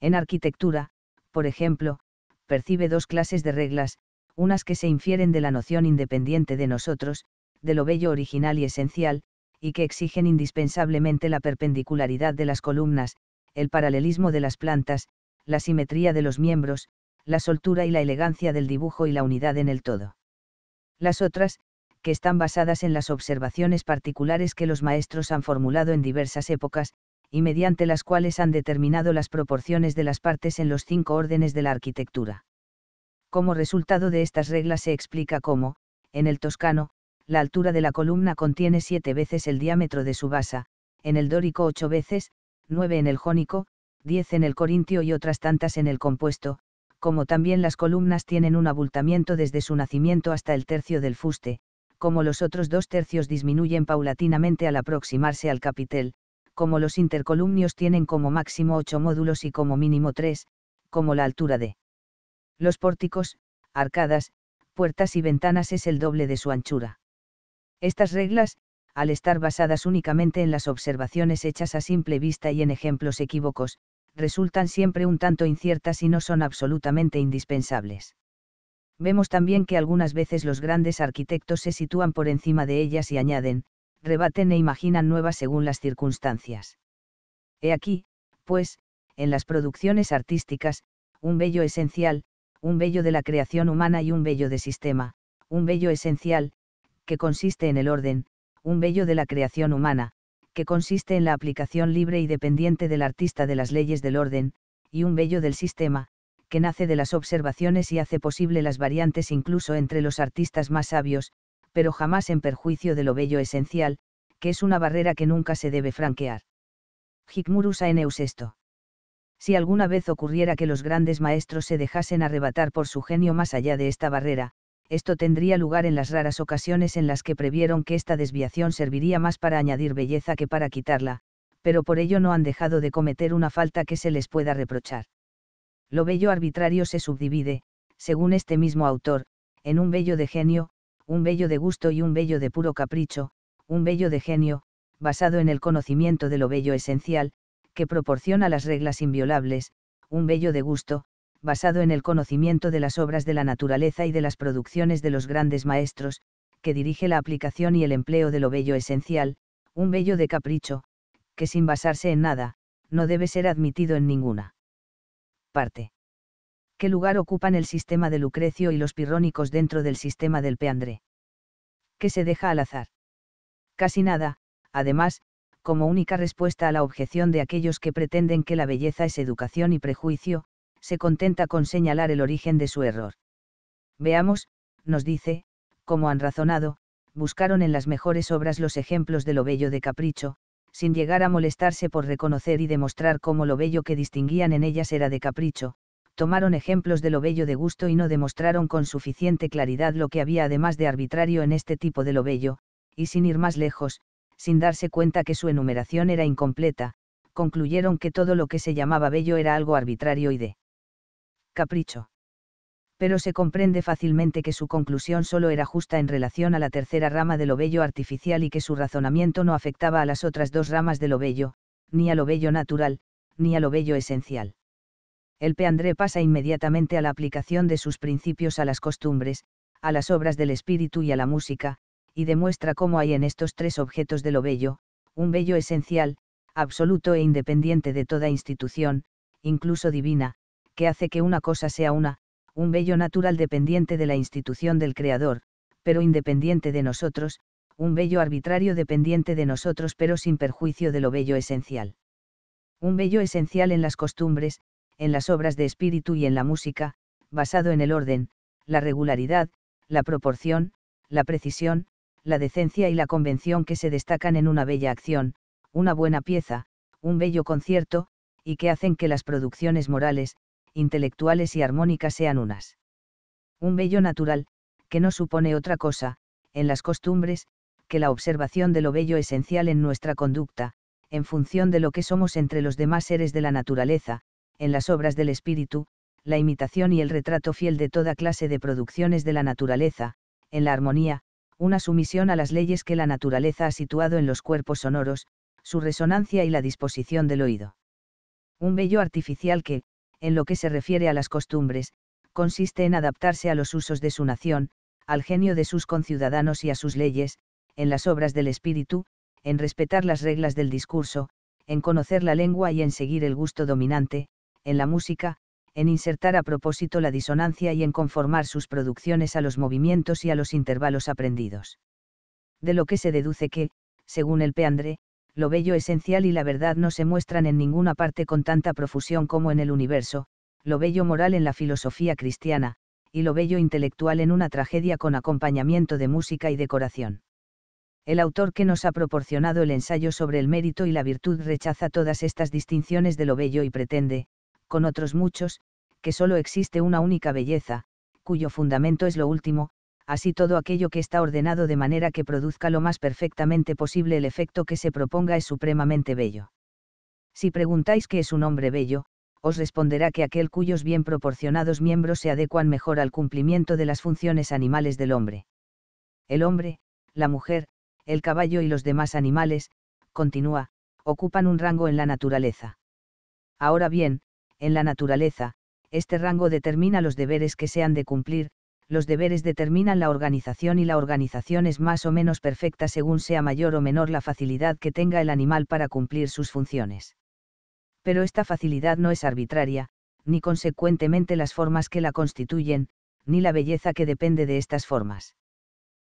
En arquitectura, por ejemplo, percibe dos clases de reglas, unas que se infieren de la noción independiente de nosotros, de lo bello original y esencial, y que exigen indispensablemente la perpendicularidad de las columnas, el paralelismo de las plantas, la simetría de los miembros, la soltura y la elegancia del dibujo y la unidad en el todo. Las otras, que están basadas en las observaciones particulares que los maestros han formulado en diversas épocas, y mediante las cuales han determinado las proporciones de las partes en los cinco órdenes de la arquitectura. Como resultado de estas reglas se explica cómo, en el toscano, la altura de la columna contiene siete veces el diámetro de su base, en el dórico ocho veces, nueve en el jónico, diez en el corintio y otras tantas en el compuesto, como también las columnas tienen un abultamiento desde su nacimiento hasta el tercio del fuste, como los otros dos tercios disminuyen paulatinamente al aproximarse al capitel, como los intercolumnios tienen como máximo ocho módulos y como mínimo tres, como la altura de los pórticos, arcadas, puertas y ventanas es el doble de su anchura. Estas reglas, al estar basadas únicamente en las observaciones hechas a simple vista y en ejemplos equívocos, resultan siempre un tanto inciertas y no son absolutamente indispensables. Vemos también que algunas veces los grandes arquitectos se sitúan por encima de ellas y añaden, rebaten e imaginan nuevas según las circunstancias. He aquí, pues, en las producciones artísticas, un bello esencial, un bello de la creación humana y un bello de sistema, un bello esencial, que consiste en el orden, un bello de la creación humana, que consiste en la aplicación libre y dependiente del artista de las leyes del orden, y un bello del sistema, que nace de las observaciones y hace posible las variantes incluso entre los artistas más sabios, pero jamás en perjuicio de lo bello esencial, que es una barrera que nunca se debe franquear. Hikmurus a esto: Si alguna vez ocurriera que los grandes maestros se dejasen arrebatar por su genio más allá de esta barrera, esto tendría lugar en las raras ocasiones en las que previeron que esta desviación serviría más para añadir belleza que para quitarla, pero por ello no han dejado de cometer una falta que se les pueda reprochar. Lo bello arbitrario se subdivide, según este mismo autor, en un bello de genio, un bello de gusto y un bello de puro capricho, un bello de genio, basado en el conocimiento de lo bello esencial, que proporciona las reglas inviolables, un bello de gusto, basado en el conocimiento de las obras de la naturaleza y de las producciones de los grandes maestros, que dirige la aplicación y el empleo de lo bello esencial, un bello de capricho, que sin basarse en nada, no debe ser admitido en ninguna parte. ¿Qué lugar ocupan el sistema de Lucrecio y los pirrónicos dentro del sistema del Peandré? ¿Qué se deja al azar? Casi nada, además, como única respuesta a la objeción de aquellos que pretenden que la belleza es educación y prejuicio, se contenta con señalar el origen de su error. Veamos, nos dice, cómo han razonado, buscaron en las mejores obras los ejemplos de lo bello de capricho, sin llegar a molestarse por reconocer y demostrar cómo lo bello que distinguían en ellas era de capricho, tomaron ejemplos de lo bello de gusto y no demostraron con suficiente claridad lo que había además de arbitrario en este tipo de lo bello, y sin ir más lejos, sin darse cuenta que su enumeración era incompleta, concluyeron que todo lo que se llamaba bello era algo arbitrario y de capricho. Pero se comprende fácilmente que su conclusión solo era justa en relación a la tercera rama de lo bello artificial y que su razonamiento no afectaba a las otras dos ramas de lo bello, ni a lo bello natural, ni a lo bello esencial. El Peandré pasa inmediatamente a la aplicación de sus principios a las costumbres, a las obras del espíritu y a la música, y demuestra cómo hay en estos tres objetos de lo bello, un bello esencial, absoluto e independiente de toda institución, incluso divina, que hace que una cosa sea una, un bello natural dependiente de la institución del Creador, pero independiente de nosotros, un bello arbitrario dependiente de nosotros pero sin perjuicio de lo bello esencial. Un bello esencial en las costumbres, en las obras de espíritu y en la música, basado en el orden, la regularidad, la proporción, la precisión, la decencia y la convención que se destacan en una bella acción, una buena pieza, un bello concierto, y que hacen que las producciones morales, intelectuales y armónicas sean unas. Un bello natural, que no supone otra cosa, en las costumbres, que la observación de lo bello esencial en nuestra conducta, en función de lo que somos entre los demás seres de la naturaleza, en las obras del espíritu, la imitación y el retrato fiel de toda clase de producciones de la naturaleza, en la armonía, una sumisión a las leyes que la naturaleza ha situado en los cuerpos sonoros, su resonancia y la disposición del oído. Un bello artificial que, en lo que se refiere a las costumbres, consiste en adaptarse a los usos de su nación, al genio de sus conciudadanos y a sus leyes, en las obras del espíritu, en respetar las reglas del discurso, en conocer la lengua y en seguir el gusto dominante, en la música, en insertar a propósito la disonancia y en conformar sus producciones a los movimientos y a los intervalos aprendidos. De lo que se deduce que, según el Peandre, lo bello esencial y la verdad no se muestran en ninguna parte con tanta profusión como en el universo, lo bello moral en la filosofía cristiana, y lo bello intelectual en una tragedia con acompañamiento de música y decoración. El autor que nos ha proporcionado el ensayo sobre el mérito y la virtud rechaza todas estas distinciones de lo bello y pretende, con otros muchos, que solo existe una única belleza, cuyo fundamento es lo último, así todo aquello que está ordenado de manera que produzca lo más perfectamente posible el efecto que se proponga es supremamente bello. Si preguntáis qué es un hombre bello, os responderá que aquel cuyos bien proporcionados miembros se adecuan mejor al cumplimiento de las funciones animales del hombre. El hombre, la mujer, el caballo y los demás animales, continúa, ocupan un rango en la naturaleza. Ahora bien, en la naturaleza, este rango determina los deberes que se han de cumplir, los deberes determinan la organización y la organización es más o menos perfecta según sea mayor o menor la facilidad que tenga el animal para cumplir sus funciones. Pero esta facilidad no es arbitraria, ni consecuentemente las formas que la constituyen, ni la belleza que depende de estas formas.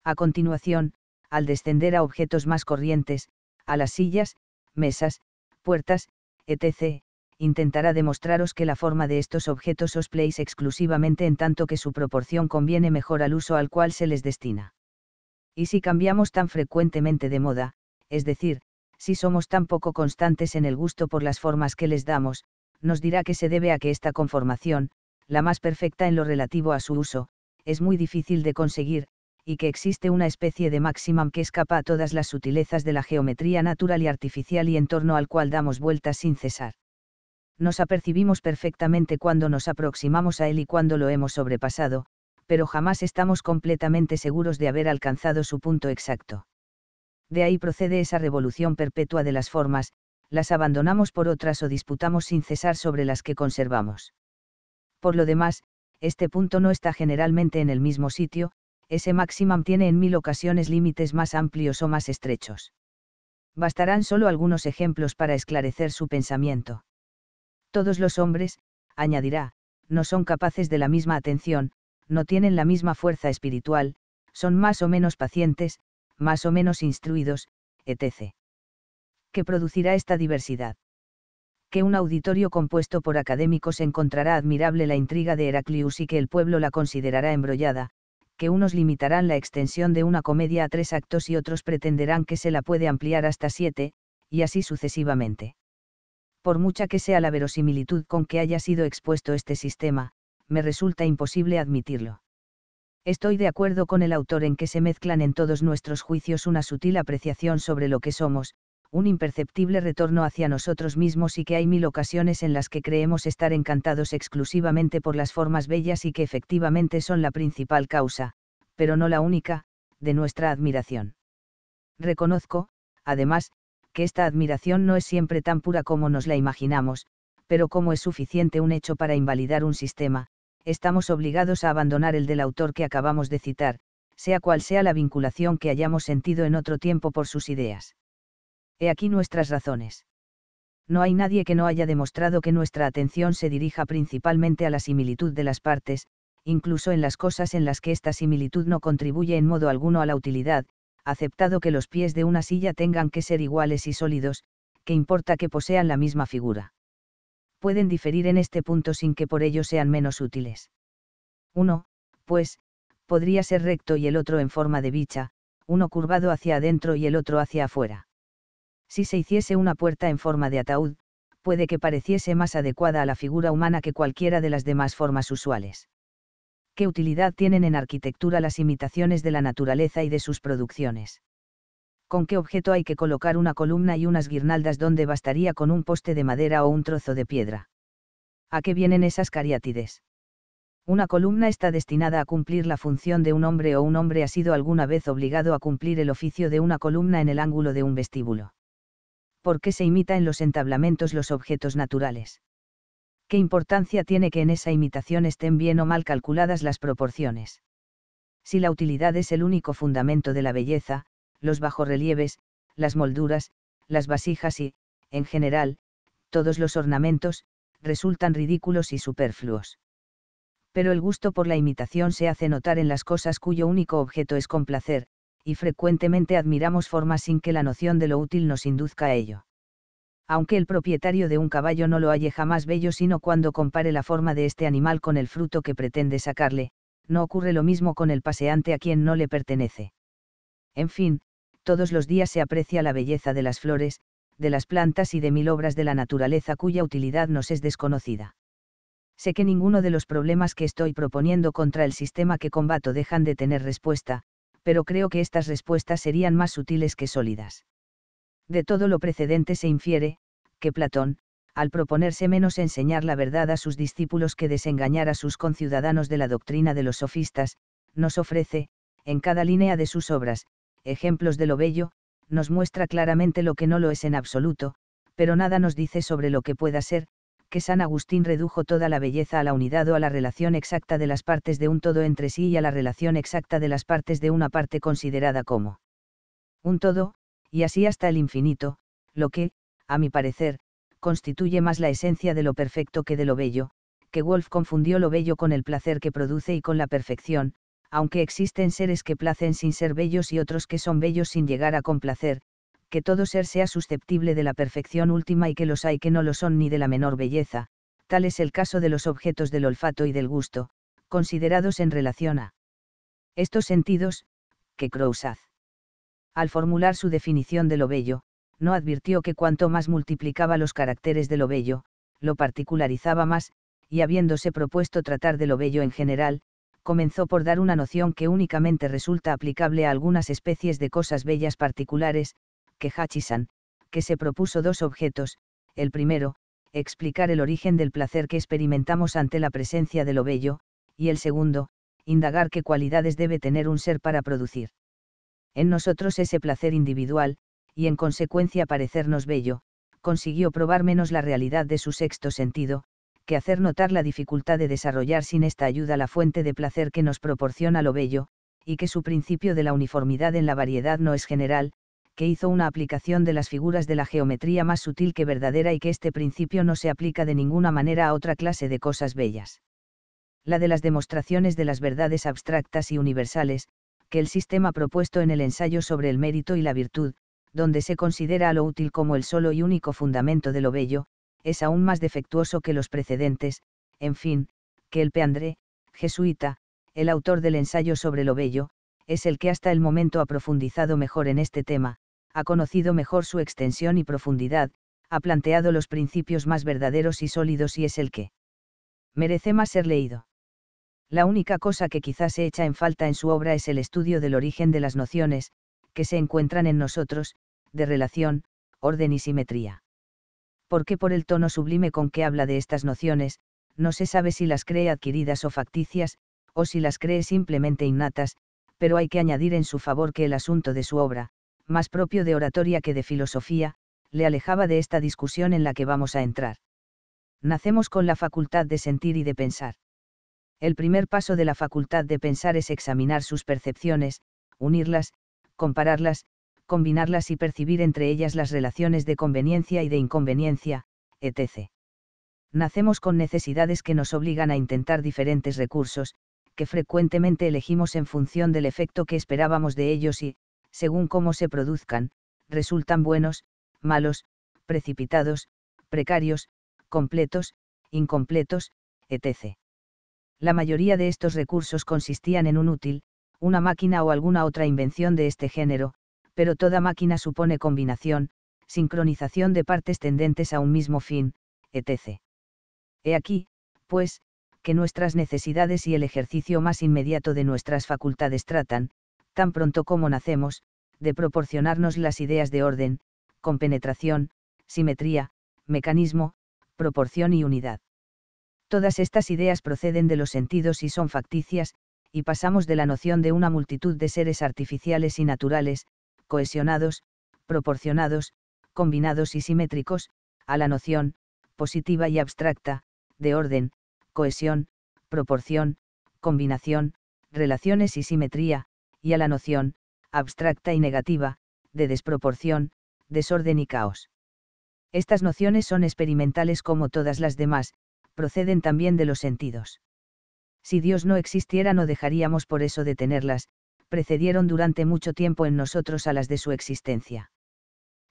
A continuación, al descender a objetos más corrientes, a las sillas, mesas, puertas, etc., intentará demostraros que la forma de estos objetos os place exclusivamente en tanto que su proporción conviene mejor al uso al cual se les destina. Y si cambiamos tan frecuentemente de moda, es decir, si somos tan poco constantes en el gusto por las formas que les damos, nos dirá que se debe a que esta conformación, la más perfecta en lo relativo a su uso, es muy difícil de conseguir, y que existe una especie de máxima que escapa a todas las sutilezas de la geometría natural y artificial y en torno al cual damos vueltas sin cesar nos apercibimos perfectamente cuando nos aproximamos a él y cuando lo hemos sobrepasado, pero jamás estamos completamente seguros de haber alcanzado su punto exacto. De ahí procede esa revolución perpetua de las formas, las abandonamos por otras o disputamos sin cesar sobre las que conservamos. Por lo demás, este punto no está generalmente en el mismo sitio, ese máximo tiene en mil ocasiones límites más amplios o más estrechos. Bastarán solo algunos ejemplos para esclarecer su pensamiento. Todos los hombres, añadirá, no son capaces de la misma atención, no tienen la misma fuerza espiritual, son más o menos pacientes, más o menos instruidos, etc. ¿Qué producirá esta diversidad? Que un auditorio compuesto por académicos encontrará admirable la intriga de Heraclius y que el pueblo la considerará embrollada, que unos limitarán la extensión de una comedia a tres actos y otros pretenderán que se la puede ampliar hasta siete, y así sucesivamente por mucha que sea la verosimilitud con que haya sido expuesto este sistema, me resulta imposible admitirlo. Estoy de acuerdo con el autor en que se mezclan en todos nuestros juicios una sutil apreciación sobre lo que somos, un imperceptible retorno hacia nosotros mismos y que hay mil ocasiones en las que creemos estar encantados exclusivamente por las formas bellas y que efectivamente son la principal causa, pero no la única, de nuestra admiración. Reconozco, además, que esta admiración no es siempre tan pura como nos la imaginamos, pero como es suficiente un hecho para invalidar un sistema, estamos obligados a abandonar el del autor que acabamos de citar, sea cual sea la vinculación que hayamos sentido en otro tiempo por sus ideas. He aquí nuestras razones. No hay nadie que no haya demostrado que nuestra atención se dirija principalmente a la similitud de las partes, incluso en las cosas en las que esta similitud no contribuye en modo alguno a la utilidad, aceptado que los pies de una silla tengan que ser iguales y sólidos, que importa que posean la misma figura. Pueden diferir en este punto sin que por ello sean menos útiles. Uno, pues, podría ser recto y el otro en forma de bicha, uno curvado hacia adentro y el otro hacia afuera. Si se hiciese una puerta en forma de ataúd, puede que pareciese más adecuada a la figura humana que cualquiera de las demás formas usuales qué utilidad tienen en arquitectura las imitaciones de la naturaleza y de sus producciones. ¿Con qué objeto hay que colocar una columna y unas guirnaldas donde bastaría con un poste de madera o un trozo de piedra? ¿A qué vienen esas cariátides? Una columna está destinada a cumplir la función de un hombre o un hombre ha sido alguna vez obligado a cumplir el oficio de una columna en el ángulo de un vestíbulo. ¿Por qué se imita en los entablamentos los objetos naturales? ¿qué importancia tiene que en esa imitación estén bien o mal calculadas las proporciones? Si la utilidad es el único fundamento de la belleza, los bajorrelieves, las molduras, las vasijas y, en general, todos los ornamentos, resultan ridículos y superfluos. Pero el gusto por la imitación se hace notar en las cosas cuyo único objeto es complacer, y frecuentemente admiramos formas sin que la noción de lo útil nos induzca a ello aunque el propietario de un caballo no lo halle jamás bello sino cuando compare la forma de este animal con el fruto que pretende sacarle, no ocurre lo mismo con el paseante a quien no le pertenece. En fin, todos los días se aprecia la belleza de las flores, de las plantas y de mil obras de la naturaleza cuya utilidad nos es desconocida. Sé que ninguno de los problemas que estoy proponiendo contra el sistema que combato dejan de tener respuesta, pero creo que estas respuestas serían más sutiles que sólidas. De todo lo precedente se infiere, que Platón, al proponerse menos enseñar la verdad a sus discípulos que desengañar a sus conciudadanos de la doctrina de los sofistas, nos ofrece, en cada línea de sus obras, ejemplos de lo bello, nos muestra claramente lo que no lo es en absoluto, pero nada nos dice sobre lo que pueda ser, que San Agustín redujo toda la belleza a la unidad o a la relación exacta de las partes de un todo entre sí y a la relación exacta de las partes de una parte considerada como un todo, y así hasta el infinito, lo que, a mi parecer, constituye más la esencia de lo perfecto que de lo bello, que Wolf confundió lo bello con el placer que produce y con la perfección, aunque existen seres que placen sin ser bellos y otros que son bellos sin llegar a complacer, que todo ser sea susceptible de la perfección última y que los hay que no lo son ni de la menor belleza, tal es el caso de los objetos del olfato y del gusto, considerados en relación a estos sentidos, que Crousaz al formular su definición de lo bello, no advirtió que cuanto más multiplicaba los caracteres de lo bello, lo particularizaba más, y habiéndose propuesto tratar de lo bello en general, comenzó por dar una noción que únicamente resulta aplicable a algunas especies de cosas bellas particulares, que Hachisan, que se propuso dos objetos, el primero, explicar el origen del placer que experimentamos ante la presencia de lo bello, y el segundo, indagar qué cualidades debe tener un ser para producir en nosotros ese placer individual, y en consecuencia parecernos bello, consiguió probar menos la realidad de su sexto sentido, que hacer notar la dificultad de desarrollar sin esta ayuda la fuente de placer que nos proporciona lo bello, y que su principio de la uniformidad en la variedad no es general, que hizo una aplicación de las figuras de la geometría más sutil que verdadera y que este principio no se aplica de ninguna manera a otra clase de cosas bellas. La de las demostraciones de las verdades abstractas y universales, que el sistema propuesto en el ensayo sobre el mérito y la virtud, donde se considera a lo útil como el solo y único fundamento de lo bello, es aún más defectuoso que los precedentes, en fin, que el peandré, jesuita, el autor del ensayo sobre lo bello, es el que hasta el momento ha profundizado mejor en este tema, ha conocido mejor su extensión y profundidad, ha planteado los principios más verdaderos y sólidos y es el que merece más ser leído. La única cosa que quizás se echa en falta en su obra es el estudio del origen de las nociones, que se encuentran en nosotros, de relación, orden y simetría. Porque por el tono sublime con que habla de estas nociones, no se sabe si las cree adquiridas o facticias, o si las cree simplemente innatas, pero hay que añadir en su favor que el asunto de su obra, más propio de oratoria que de filosofía, le alejaba de esta discusión en la que vamos a entrar. Nacemos con la facultad de sentir y de pensar. El primer paso de la facultad de pensar es examinar sus percepciones, unirlas, compararlas, combinarlas y percibir entre ellas las relaciones de conveniencia y de inconveniencia, etc. Nacemos con necesidades que nos obligan a intentar diferentes recursos, que frecuentemente elegimos en función del efecto que esperábamos de ellos y, según cómo se produzcan, resultan buenos, malos, precipitados, precarios, completos, incompletos, etc la mayoría de estos recursos consistían en un útil, una máquina o alguna otra invención de este género, pero toda máquina supone combinación, sincronización de partes tendentes a un mismo fin, etc. He aquí, pues, que nuestras necesidades y el ejercicio más inmediato de nuestras facultades tratan, tan pronto como nacemos, de proporcionarnos las ideas de orden, compenetración, simetría, mecanismo, proporción y unidad. Todas estas ideas proceden de los sentidos y son facticias, y pasamos de la noción de una multitud de seres artificiales y naturales, cohesionados, proporcionados, combinados y simétricos, a la noción, positiva y abstracta, de orden, cohesión, proporción, combinación, relaciones y simetría, y a la noción, abstracta y negativa, de desproporción, desorden y caos. Estas nociones son experimentales como todas las demás, proceden también de los sentidos. Si Dios no existiera no dejaríamos por eso de tenerlas, precedieron durante mucho tiempo en nosotros a las de su existencia.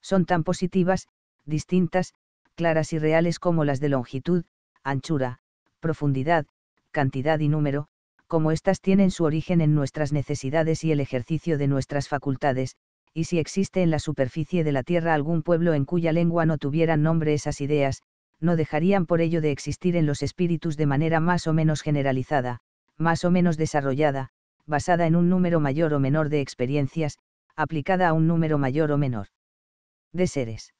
Son tan positivas, distintas, claras y reales como las de longitud, anchura, profundidad, cantidad y número, como éstas tienen su origen en nuestras necesidades y el ejercicio de nuestras facultades, y si existe en la superficie de la tierra algún pueblo en cuya lengua no tuvieran nombre esas ideas, no dejarían por ello de existir en los espíritus de manera más o menos generalizada, más o menos desarrollada, basada en un número mayor o menor de experiencias, aplicada a un número mayor o menor de seres.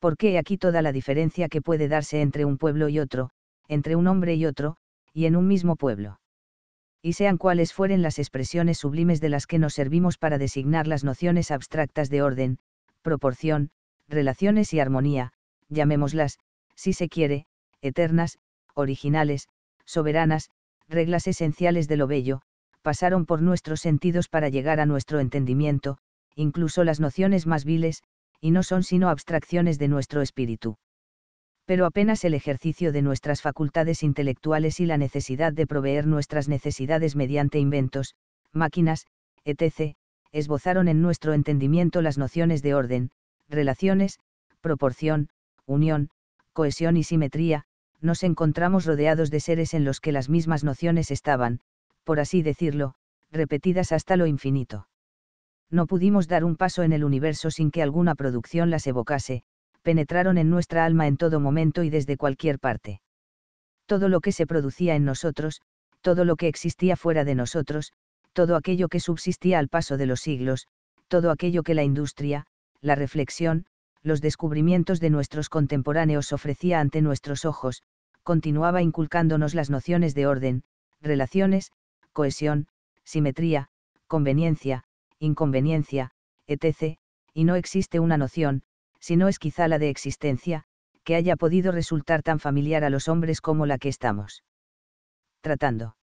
Porque aquí toda la diferencia que puede darse entre un pueblo y otro, entre un hombre y otro, y en un mismo pueblo. Y sean cuales fueren las expresiones sublimes de las que nos servimos para designar las nociones abstractas de orden, proporción, relaciones y armonía, llamémoslas, si se quiere, eternas, originales, soberanas, reglas esenciales de lo bello, pasaron por nuestros sentidos para llegar a nuestro entendimiento, incluso las nociones más viles, y no son sino abstracciones de nuestro espíritu. Pero apenas el ejercicio de nuestras facultades intelectuales y la necesidad de proveer nuestras necesidades mediante inventos, máquinas, etc., esbozaron en nuestro entendimiento las nociones de orden, relaciones, proporción, unión, cohesión y simetría, nos encontramos rodeados de seres en los que las mismas nociones estaban, por así decirlo, repetidas hasta lo infinito. No pudimos dar un paso en el universo sin que alguna producción las evocase, penetraron en nuestra alma en todo momento y desde cualquier parte. Todo lo que se producía en nosotros, todo lo que existía fuera de nosotros, todo aquello que subsistía al paso de los siglos, todo aquello que la industria, la reflexión, los descubrimientos de nuestros contemporáneos ofrecía ante nuestros ojos, continuaba inculcándonos las nociones de orden, relaciones, cohesión, simetría, conveniencia, inconveniencia, etc., y no existe una noción, si no es quizá la de existencia, que haya podido resultar tan familiar a los hombres como la que estamos tratando.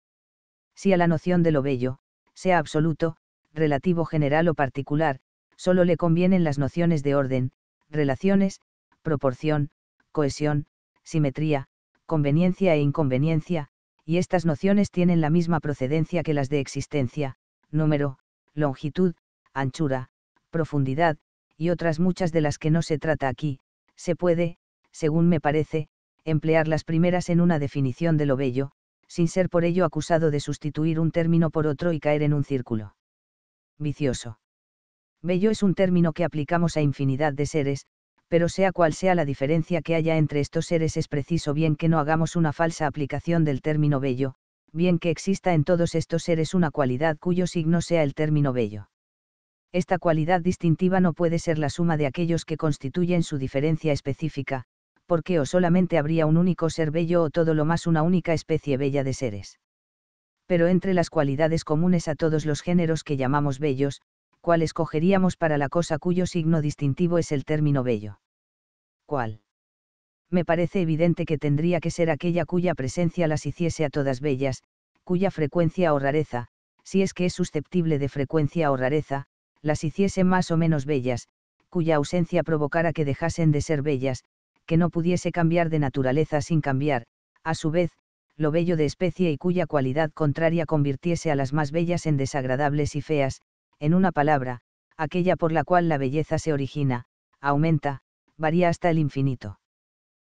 Si a la noción de lo bello, sea absoluto, relativo general o particular, solo le convienen las nociones de orden, relaciones, proporción, cohesión, simetría, conveniencia e inconveniencia, y estas nociones tienen la misma procedencia que las de existencia, número, longitud, anchura, profundidad, y otras muchas de las que no se trata aquí, se puede, según me parece, emplear las primeras en una definición de lo bello, sin ser por ello acusado de sustituir un término por otro y caer en un círculo vicioso. Bello es un término que aplicamos a infinidad de seres, pero sea cual sea la diferencia que haya entre estos seres es preciso bien que no hagamos una falsa aplicación del término bello, bien que exista en todos estos seres una cualidad cuyo signo sea el término bello. Esta cualidad distintiva no puede ser la suma de aquellos que constituyen su diferencia específica, porque o solamente habría un único ser bello o todo lo más una única especie bella de seres. Pero entre las cualidades comunes a todos los géneros que llamamos bellos, cuál escogeríamos para la cosa cuyo signo distintivo es el término bello. ¿Cuál? Me parece evidente que tendría que ser aquella cuya presencia las hiciese a todas bellas, cuya frecuencia o rareza, si es que es susceptible de frecuencia o rareza, las hiciese más o menos bellas, cuya ausencia provocara que dejasen de ser bellas, que no pudiese cambiar de naturaleza sin cambiar, a su vez, lo bello de especie y cuya cualidad contraria convirtiese a las más bellas en desagradables y feas, en una palabra, aquella por la cual la belleza se origina, aumenta, varía hasta el infinito.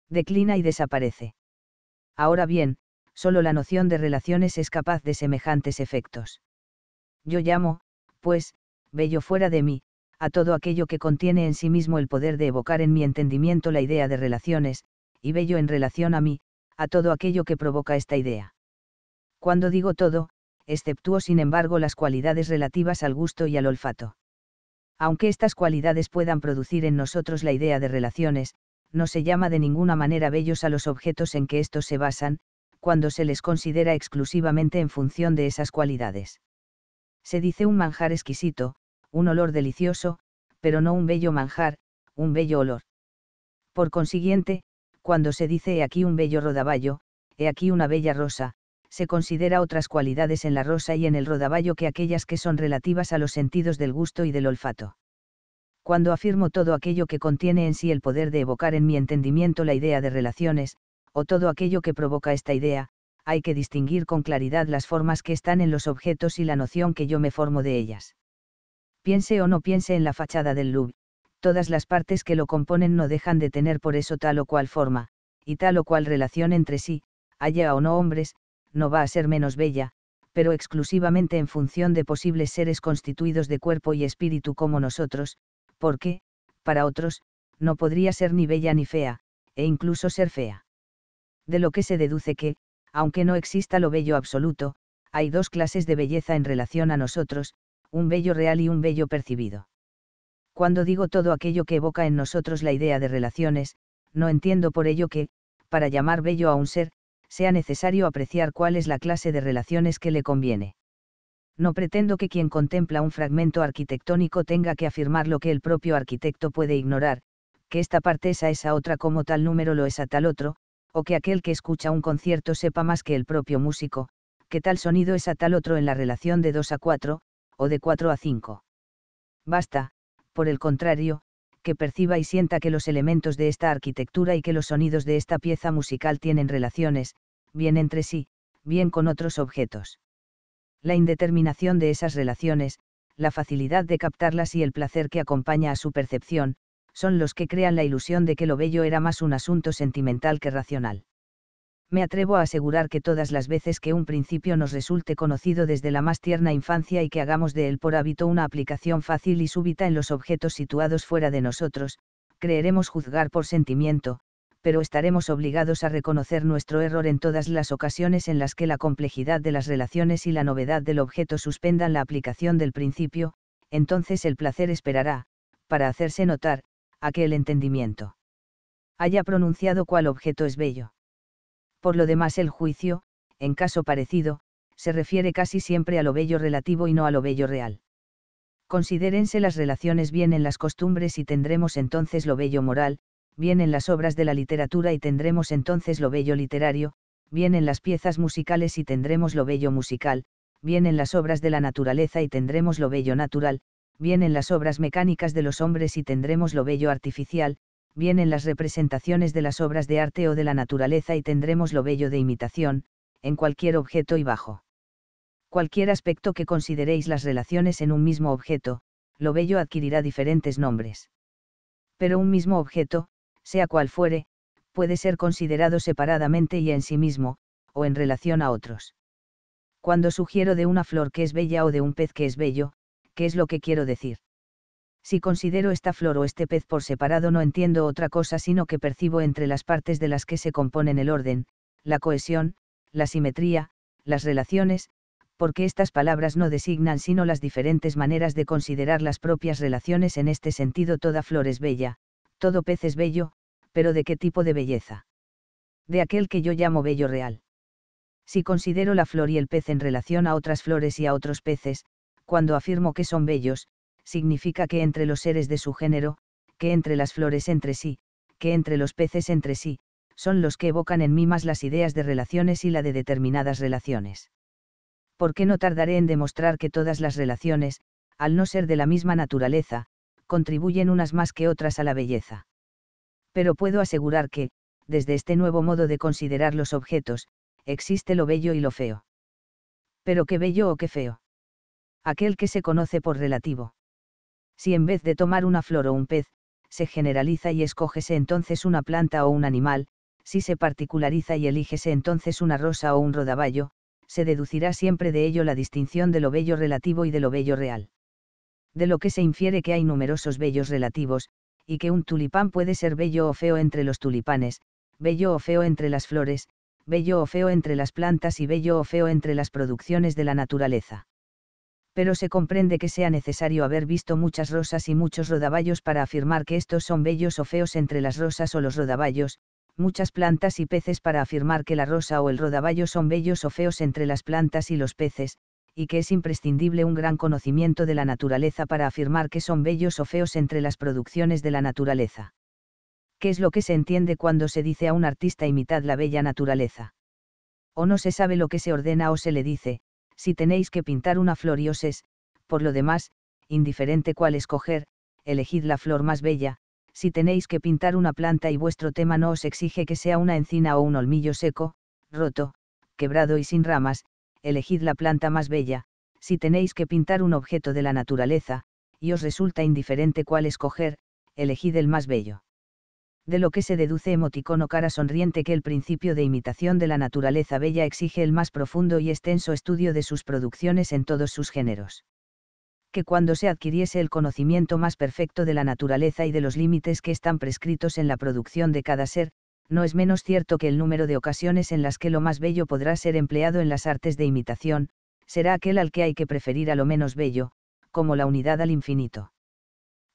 Declina y desaparece. Ahora bien, solo la noción de relaciones es capaz de semejantes efectos. Yo llamo, pues, bello fuera de mí, a todo aquello que contiene en sí mismo el poder de evocar en mi entendimiento la idea de relaciones, y bello en relación a mí, a todo aquello que provoca esta idea. Cuando digo todo, exceptuó sin embargo las cualidades relativas al gusto y al olfato. Aunque estas cualidades puedan producir en nosotros la idea de relaciones, no se llama de ninguna manera bellos a los objetos en que estos se basan, cuando se les considera exclusivamente en función de esas cualidades. Se dice un manjar exquisito, un olor delicioso, pero no un bello manjar, un bello olor. Por consiguiente, cuando se dice he aquí un bello rodaballo, he aquí una bella rosa, se considera otras cualidades en la rosa y en el rodaballo que aquellas que son relativas a los sentidos del gusto y del olfato. Cuando afirmo todo aquello que contiene en sí el poder de evocar en mi entendimiento la idea de relaciones, o todo aquello que provoca esta idea, hay que distinguir con claridad las formas que están en los objetos y la noción que yo me formo de ellas. Piense o no piense en la fachada del Louvre, todas las partes que lo componen no dejan de tener por eso tal o cual forma, y tal o cual relación entre sí, haya o no hombres, no va a ser menos bella, pero exclusivamente en función de posibles seres constituidos de cuerpo y espíritu como nosotros, porque, para otros, no podría ser ni bella ni fea, e incluso ser fea. De lo que se deduce que, aunque no exista lo bello absoluto, hay dos clases de belleza en relación a nosotros, un bello real y un bello percibido. Cuando digo todo aquello que evoca en nosotros la idea de relaciones, no entiendo por ello que, para llamar bello a un ser, sea necesario apreciar cuál es la clase de relaciones que le conviene. No pretendo que quien contempla un fragmento arquitectónico tenga que afirmar lo que el propio arquitecto puede ignorar, que esta parte es a esa otra como tal número lo es a tal otro, o que aquel que escucha un concierto sepa más que el propio músico, que tal sonido es a tal otro en la relación de 2 a 4, o de 4 a 5. Basta, por el contrario, que perciba y sienta que los elementos de esta arquitectura y que los sonidos de esta pieza musical tienen relaciones, bien entre sí, bien con otros objetos. La indeterminación de esas relaciones, la facilidad de captarlas y el placer que acompaña a su percepción, son los que crean la ilusión de que lo bello era más un asunto sentimental que racional. Me atrevo a asegurar que todas las veces que un principio nos resulte conocido desde la más tierna infancia y que hagamos de él por hábito una aplicación fácil y súbita en los objetos situados fuera de nosotros, creeremos juzgar por sentimiento, pero estaremos obligados a reconocer nuestro error en todas las ocasiones en las que la complejidad de las relaciones y la novedad del objeto suspendan la aplicación del principio, entonces el placer esperará, para hacerse notar, a que el entendimiento haya pronunciado cuál objeto es bello. Por lo demás el juicio, en caso parecido, se refiere casi siempre a lo bello relativo y no a lo bello real. Considérense las relaciones bien en las costumbres y tendremos entonces lo bello moral, vienen las obras de la literatura y tendremos entonces lo bello literario, bien en las piezas musicales y tendremos lo bello musical, bien en las obras de la naturaleza y tendremos lo bello natural, bien en las obras mecánicas de los hombres y tendremos lo bello artificial, bien en las representaciones de las obras de arte o de la naturaleza y tendremos lo bello de imitación, en cualquier objeto y bajo. Cualquier aspecto que consideréis las relaciones en un mismo objeto, lo bello adquirirá diferentes nombres. Pero un mismo objeto, sea cual fuere, puede ser considerado separadamente y en sí mismo, o en relación a otros. Cuando sugiero de una flor que es bella o de un pez que es bello, ¿qué es lo que quiero decir? Si considero esta flor o este pez por separado no entiendo otra cosa sino que percibo entre las partes de las que se componen el orden, la cohesión, la simetría, las relaciones, porque estas palabras no designan sino las diferentes maneras de considerar las propias relaciones en este sentido toda flor es bella, todo pez es bello, pero ¿de qué tipo de belleza? De aquel que yo llamo bello real. Si considero la flor y el pez en relación a otras flores y a otros peces, cuando afirmo que son bellos, significa que entre los seres de su género, que entre las flores entre sí, que entre los peces entre sí, son los que evocan en mí más las ideas de relaciones y la de determinadas relaciones. ¿Por qué no tardaré en demostrar que todas las relaciones, al no ser de la misma naturaleza, contribuyen unas más que otras a la belleza. Pero puedo asegurar que, desde este nuevo modo de considerar los objetos, existe lo bello y lo feo. Pero qué bello o qué feo. Aquel que se conoce por relativo. Si en vez de tomar una flor o un pez, se generaliza y escógese entonces una planta o un animal, si se particulariza y elígese entonces una rosa o un rodaballo, se deducirá siempre de ello la distinción de lo bello relativo y de lo bello real de lo que se infiere que hay numerosos bellos relativos, y que un tulipán puede ser bello o feo entre los tulipanes, bello o feo entre las flores, bello o feo entre las plantas y bello o feo entre las producciones de la naturaleza. Pero se comprende que sea necesario haber visto muchas rosas y muchos rodaballos para afirmar que estos son bellos o feos entre las rosas o los rodaballos, muchas plantas y peces para afirmar que la rosa o el rodaballo son bellos o feos entre las plantas y los peces, y que es imprescindible un gran conocimiento de la naturaleza para afirmar que son bellos o feos entre las producciones de la naturaleza. ¿Qué es lo que se entiende cuando se dice a un artista imitad la bella naturaleza? O no se sabe lo que se ordena o se le dice, si tenéis que pintar una flor y os es, por lo demás, indiferente cuál escoger, elegid la flor más bella, si tenéis que pintar una planta y vuestro tema no os exige que sea una encina o un olmillo seco, roto, quebrado y sin ramas, elegid la planta más bella, si tenéis que pintar un objeto de la naturaleza, y os resulta indiferente cuál escoger, elegid el más bello. De lo que se deduce emoticono cara sonriente que el principio de imitación de la naturaleza bella exige el más profundo y extenso estudio de sus producciones en todos sus géneros que cuando se adquiriese el conocimiento más perfecto de la naturaleza y de los límites que están prescritos en la producción de cada ser, no es menos cierto que el número de ocasiones en las que lo más bello podrá ser empleado en las artes de imitación, será aquel al que hay que preferir a lo menos bello, como la unidad al infinito.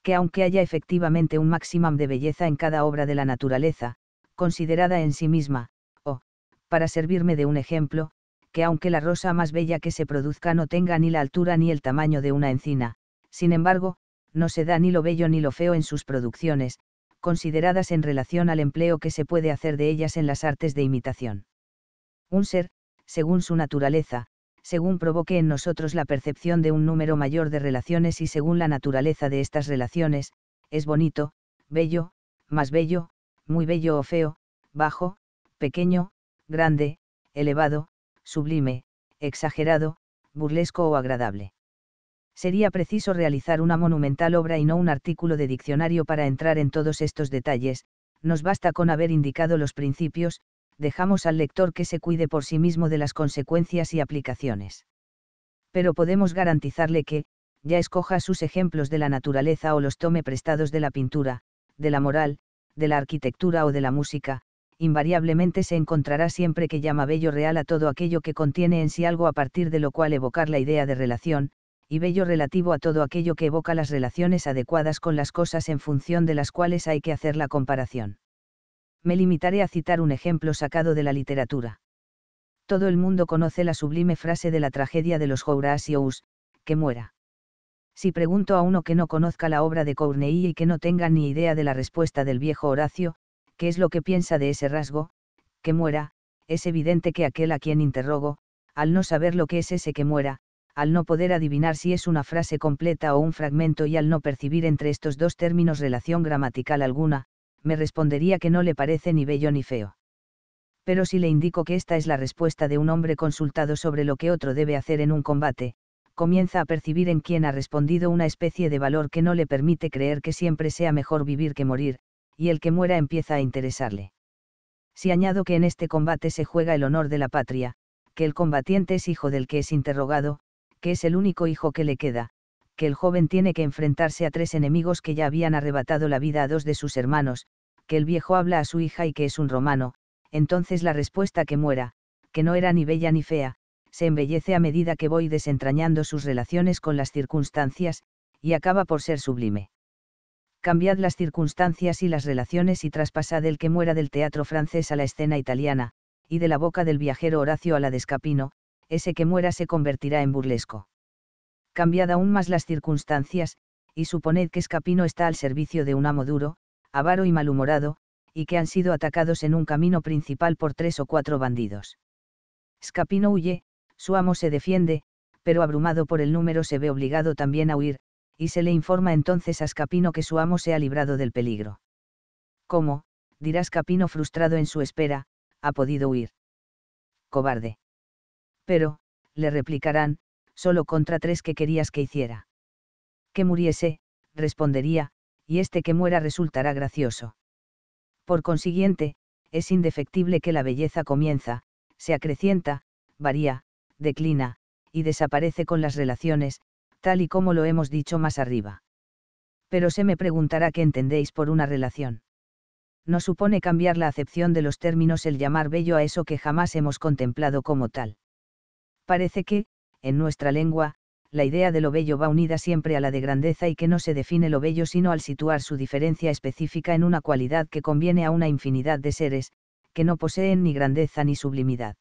Que aunque haya efectivamente un máximo de belleza en cada obra de la naturaleza, considerada en sí misma, o, para servirme de un ejemplo, que aunque la rosa más bella que se produzca no tenga ni la altura ni el tamaño de una encina, sin embargo, no se da ni lo bello ni lo feo en sus producciones, consideradas en relación al empleo que se puede hacer de ellas en las artes de imitación. Un ser, según su naturaleza, según provoque en nosotros la percepción de un número mayor de relaciones y según la naturaleza de estas relaciones, es bonito, bello, más bello, muy bello o feo, bajo, pequeño, grande, elevado, sublime, exagerado, burlesco o agradable sería preciso realizar una monumental obra y no un artículo de diccionario para entrar en todos estos detalles, nos basta con haber indicado los principios, dejamos al lector que se cuide por sí mismo de las consecuencias y aplicaciones. Pero podemos garantizarle que, ya escoja sus ejemplos de la naturaleza o los tome prestados de la pintura, de la moral, de la arquitectura o de la música, invariablemente se encontrará siempre que llama bello real a todo aquello que contiene en sí algo a partir de lo cual evocar la idea de relación, y bello relativo a todo aquello que evoca las relaciones adecuadas con las cosas en función de las cuales hay que hacer la comparación. Me limitaré a citar un ejemplo sacado de la literatura. Todo el mundo conoce la sublime frase de la tragedia de los Ous, que muera. Si pregunto a uno que no conozca la obra de Corneille y que no tenga ni idea de la respuesta del viejo Horacio, qué es lo que piensa de ese rasgo, que muera, es evidente que aquel a quien interrogo, al no saber lo que es ese que muera, al no poder adivinar si es una frase completa o un fragmento y al no percibir entre estos dos términos relación gramatical alguna, me respondería que no le parece ni bello ni feo. Pero si le indico que esta es la respuesta de un hombre consultado sobre lo que otro debe hacer en un combate, comienza a percibir en quien ha respondido una especie de valor que no le permite creer que siempre sea mejor vivir que morir, y el que muera empieza a interesarle. Si añado que en este combate se juega el honor de la patria, que el combatiente es hijo del que es interrogado, que es el único hijo que le queda, que el joven tiene que enfrentarse a tres enemigos que ya habían arrebatado la vida a dos de sus hermanos, que el viejo habla a su hija y que es un romano, entonces la respuesta que muera, que no era ni bella ni fea, se embellece a medida que voy desentrañando sus relaciones con las circunstancias, y acaba por ser sublime. Cambiad las circunstancias y las relaciones y traspasad el que muera del teatro francés a la escena italiana, y de la boca del viajero Horacio a la de Escapino, ese que muera se convertirá en burlesco. Cambiad aún más las circunstancias, y suponed que Escapino está al servicio de un amo duro, avaro y malhumorado, y que han sido atacados en un camino principal por tres o cuatro bandidos. Escapino huye, su amo se defiende, pero abrumado por el número se ve obligado también a huir, y se le informa entonces a Escapino que su amo se ha librado del peligro. ¿Cómo? dirá Escapino frustrado en su espera, ha podido huir. Cobarde. Pero, le replicarán, solo contra tres que querías que hiciera. Que muriese, respondería, y este que muera resultará gracioso. Por consiguiente, es indefectible que la belleza comienza, se acrecienta, varía, declina, y desaparece con las relaciones, tal y como lo hemos dicho más arriba. Pero se me preguntará qué entendéis por una relación. No supone cambiar la acepción de los términos el llamar bello a eso que jamás hemos contemplado como tal. Parece que, en nuestra lengua, la idea de lo bello va unida siempre a la de grandeza y que no se define lo bello sino al situar su diferencia específica en una cualidad que conviene a una infinidad de seres, que no poseen ni grandeza ni sublimidad.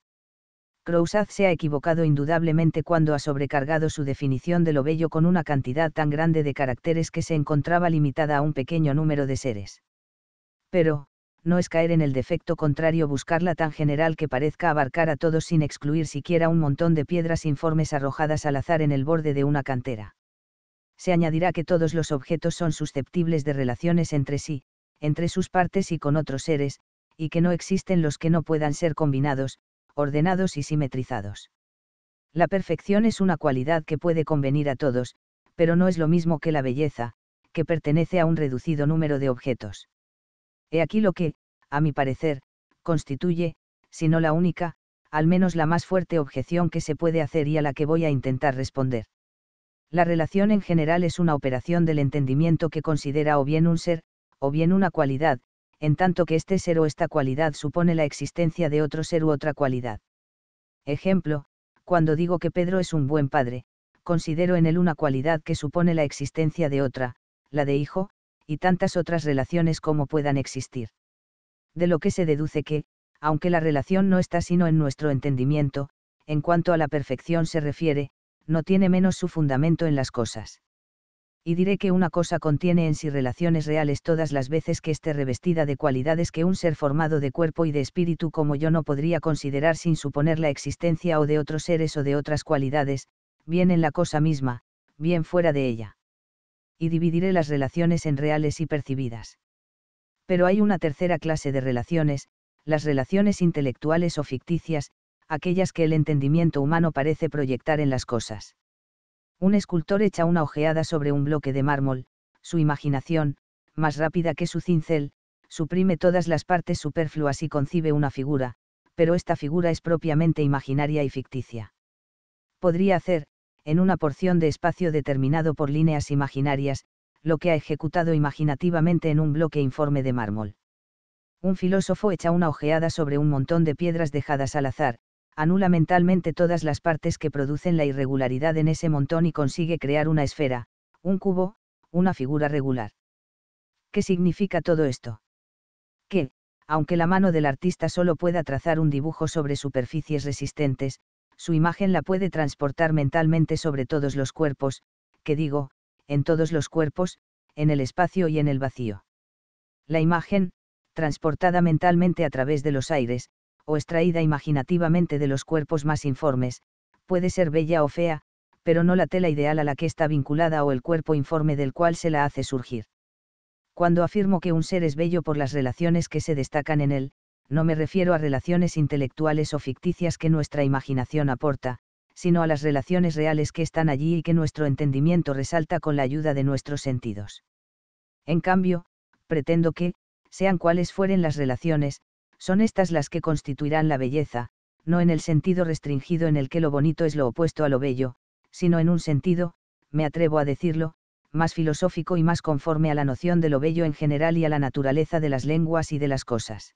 Crousaz se ha equivocado indudablemente cuando ha sobrecargado su definición de lo bello con una cantidad tan grande de caracteres que se encontraba limitada a un pequeño número de seres. Pero, no es caer en el defecto contrario buscarla tan general que parezca abarcar a todos sin excluir siquiera un montón de piedras informes arrojadas al azar en el borde de una cantera. Se añadirá que todos los objetos son susceptibles de relaciones entre sí, entre sus partes y con otros seres, y que no existen los que no puedan ser combinados, ordenados y simetrizados. La perfección es una cualidad que puede convenir a todos, pero no es lo mismo que la belleza, que pertenece a un reducido número de objetos. He aquí lo que, a mi parecer, constituye, si no la única, al menos la más fuerte objeción que se puede hacer y a la que voy a intentar responder. La relación en general es una operación del entendimiento que considera o bien un ser, o bien una cualidad, en tanto que este ser o esta cualidad supone la existencia de otro ser u otra cualidad. Ejemplo, cuando digo que Pedro es un buen padre, considero en él una cualidad que supone la existencia de otra, la de hijo, y tantas otras relaciones como puedan existir. De lo que se deduce que, aunque la relación no está sino en nuestro entendimiento, en cuanto a la perfección se refiere, no tiene menos su fundamento en las cosas. Y diré que una cosa contiene en sí relaciones reales todas las veces que esté revestida de cualidades que un ser formado de cuerpo y de espíritu como yo no podría considerar sin suponer la existencia o de otros seres o de otras cualidades, bien en la cosa misma, bien fuera de ella y dividiré las relaciones en reales y percibidas. Pero hay una tercera clase de relaciones, las relaciones intelectuales o ficticias, aquellas que el entendimiento humano parece proyectar en las cosas. Un escultor echa una ojeada sobre un bloque de mármol, su imaginación, más rápida que su cincel, suprime todas las partes superfluas y concibe una figura, pero esta figura es propiamente imaginaria y ficticia. Podría hacer, en una porción de espacio determinado por líneas imaginarias, lo que ha ejecutado imaginativamente en un bloque informe de mármol. Un filósofo echa una ojeada sobre un montón de piedras dejadas al azar, anula mentalmente todas las partes que producen la irregularidad en ese montón y consigue crear una esfera, un cubo, una figura regular. ¿Qué significa todo esto? Que, aunque la mano del artista solo pueda trazar un dibujo sobre superficies resistentes, su imagen la puede transportar mentalmente sobre todos los cuerpos, que digo, en todos los cuerpos, en el espacio y en el vacío. La imagen, transportada mentalmente a través de los aires, o extraída imaginativamente de los cuerpos más informes, puede ser bella o fea, pero no la tela ideal a la que está vinculada o el cuerpo informe del cual se la hace surgir. Cuando afirmo que un ser es bello por las relaciones que se destacan en él, no me refiero a relaciones intelectuales o ficticias que nuestra imaginación aporta, sino a las relaciones reales que están allí y que nuestro entendimiento resalta con la ayuda de nuestros sentidos. En cambio, pretendo que, sean cuales fueren las relaciones, son estas las que constituirán la belleza, no en el sentido restringido en el que lo bonito es lo opuesto a lo bello, sino en un sentido, me atrevo a decirlo, más filosófico y más conforme a la noción de lo bello en general y a la naturaleza de las lenguas y de las cosas.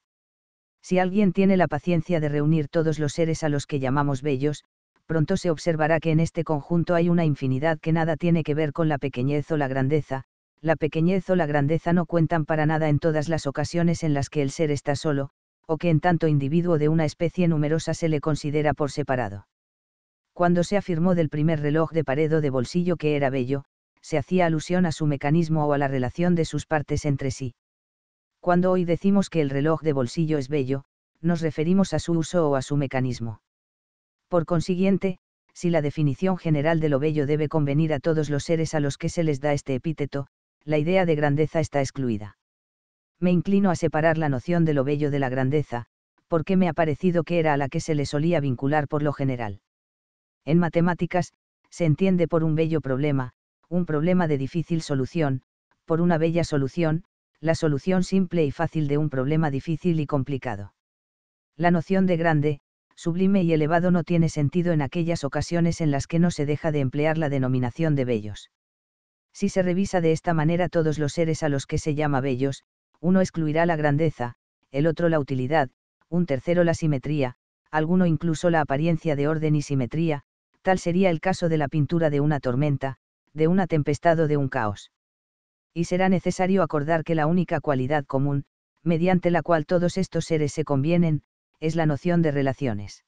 Si alguien tiene la paciencia de reunir todos los seres a los que llamamos bellos, pronto se observará que en este conjunto hay una infinidad que nada tiene que ver con la pequeñez o la grandeza, la pequeñez o la grandeza no cuentan para nada en todas las ocasiones en las que el ser está solo, o que en tanto individuo de una especie numerosa se le considera por separado. Cuando se afirmó del primer reloj de pared o de bolsillo que era bello, se hacía alusión a su mecanismo o a la relación de sus partes entre sí. Cuando hoy decimos que el reloj de bolsillo es bello, nos referimos a su uso o a su mecanismo. Por consiguiente, si la definición general de lo bello debe convenir a todos los seres a los que se les da este epíteto, la idea de grandeza está excluida. Me inclino a separar la noción de lo bello de la grandeza, porque me ha parecido que era a la que se le solía vincular por lo general. En matemáticas, se entiende por un bello problema, un problema de difícil solución, por una bella solución, la solución simple y fácil de un problema difícil y complicado. La noción de grande, sublime y elevado no tiene sentido en aquellas ocasiones en las que no se deja de emplear la denominación de bellos. Si se revisa de esta manera todos los seres a los que se llama bellos, uno excluirá la grandeza, el otro la utilidad, un tercero la simetría, alguno incluso la apariencia de orden y simetría, tal sería el caso de la pintura de una tormenta, de una tempestad o de un caos y será necesario acordar que la única cualidad común, mediante la cual todos estos seres se convienen, es la noción de relaciones.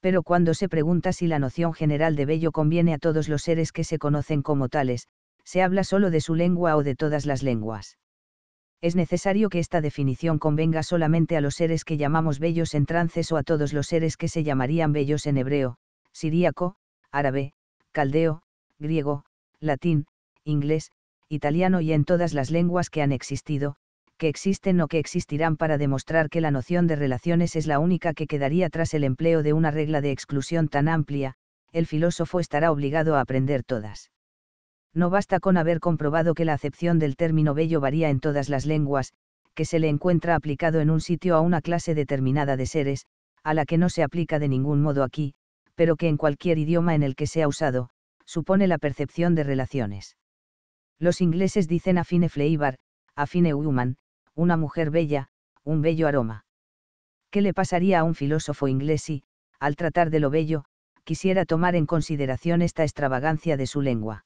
Pero cuando se pregunta si la noción general de bello conviene a todos los seres que se conocen como tales, se habla solo de su lengua o de todas las lenguas. Es necesario que esta definición convenga solamente a los seres que llamamos bellos en trances o a todos los seres que se llamarían bellos en hebreo, siríaco, árabe, caldeo, griego, latín, inglés, italiano y en todas las lenguas que han existido, que existen o que existirán para demostrar que la noción de relaciones es la única que quedaría tras el empleo de una regla de exclusión tan amplia, el filósofo estará obligado a aprender todas. No basta con haber comprobado que la acepción del término bello varía en todas las lenguas, que se le encuentra aplicado en un sitio a una clase determinada de seres, a la que no se aplica de ningún modo aquí, pero que en cualquier idioma en el que sea usado, supone la percepción de relaciones. Los ingleses dicen afine flavor, fine woman, una mujer bella, un bello aroma. ¿Qué le pasaría a un filósofo inglés si, al tratar de lo bello, quisiera tomar en consideración esta extravagancia de su lengua?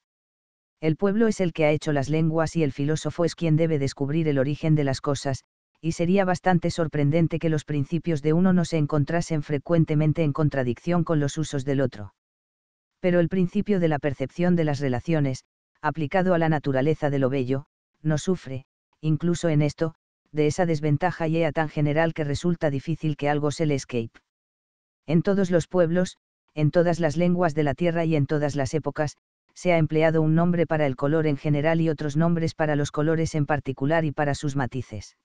El pueblo es el que ha hecho las lenguas y el filósofo es quien debe descubrir el origen de las cosas, y sería bastante sorprendente que los principios de uno no se encontrasen frecuentemente en contradicción con los usos del otro. Pero el principio de la percepción de las relaciones, aplicado a la naturaleza de lo bello, no sufre, incluso en esto, de esa desventaja y ea tan general que resulta difícil que algo se le escape. En todos los pueblos, en todas las lenguas de la tierra y en todas las épocas, se ha empleado un nombre para el color en general y otros nombres para los colores en particular y para sus matices.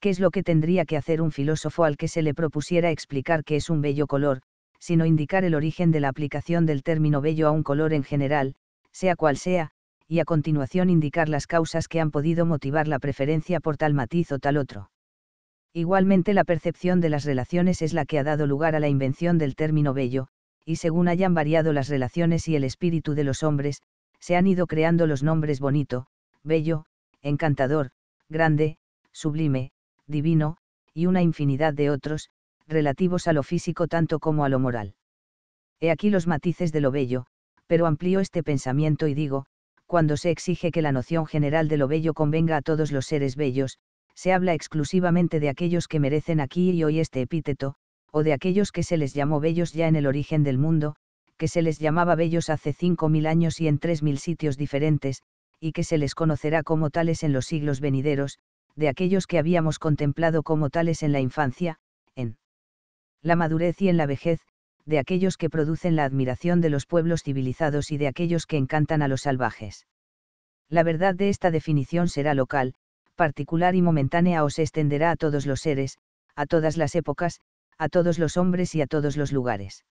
¿Qué es lo que tendría que hacer un filósofo al que se le propusiera explicar qué es un bello color, sino indicar el origen de la aplicación del término bello a un color en general, sea cual sea, y a continuación indicar las causas que han podido motivar la preferencia por tal matiz o tal otro. Igualmente la percepción de las relaciones es la que ha dado lugar a la invención del término bello, y según hayan variado las relaciones y el espíritu de los hombres, se han ido creando los nombres bonito, bello, encantador, grande, sublime, divino, y una infinidad de otros, relativos a lo físico tanto como a lo moral. He aquí los matices de lo bello, pero amplío este pensamiento y digo, cuando se exige que la noción general de lo bello convenga a todos los seres bellos, se habla exclusivamente de aquellos que merecen aquí y hoy este epíteto, o de aquellos que se les llamó bellos ya en el origen del mundo, que se les llamaba bellos hace cinco mil años y en tres mil sitios diferentes, y que se les conocerá como tales en los siglos venideros, de aquellos que habíamos contemplado como tales en la infancia, en la madurez y en la vejez, de aquellos que producen la admiración de los pueblos civilizados y de aquellos que encantan a los salvajes. La verdad de esta definición será local, particular y momentánea o se extenderá a todos los seres, a todas las épocas, a todos los hombres y a todos los lugares.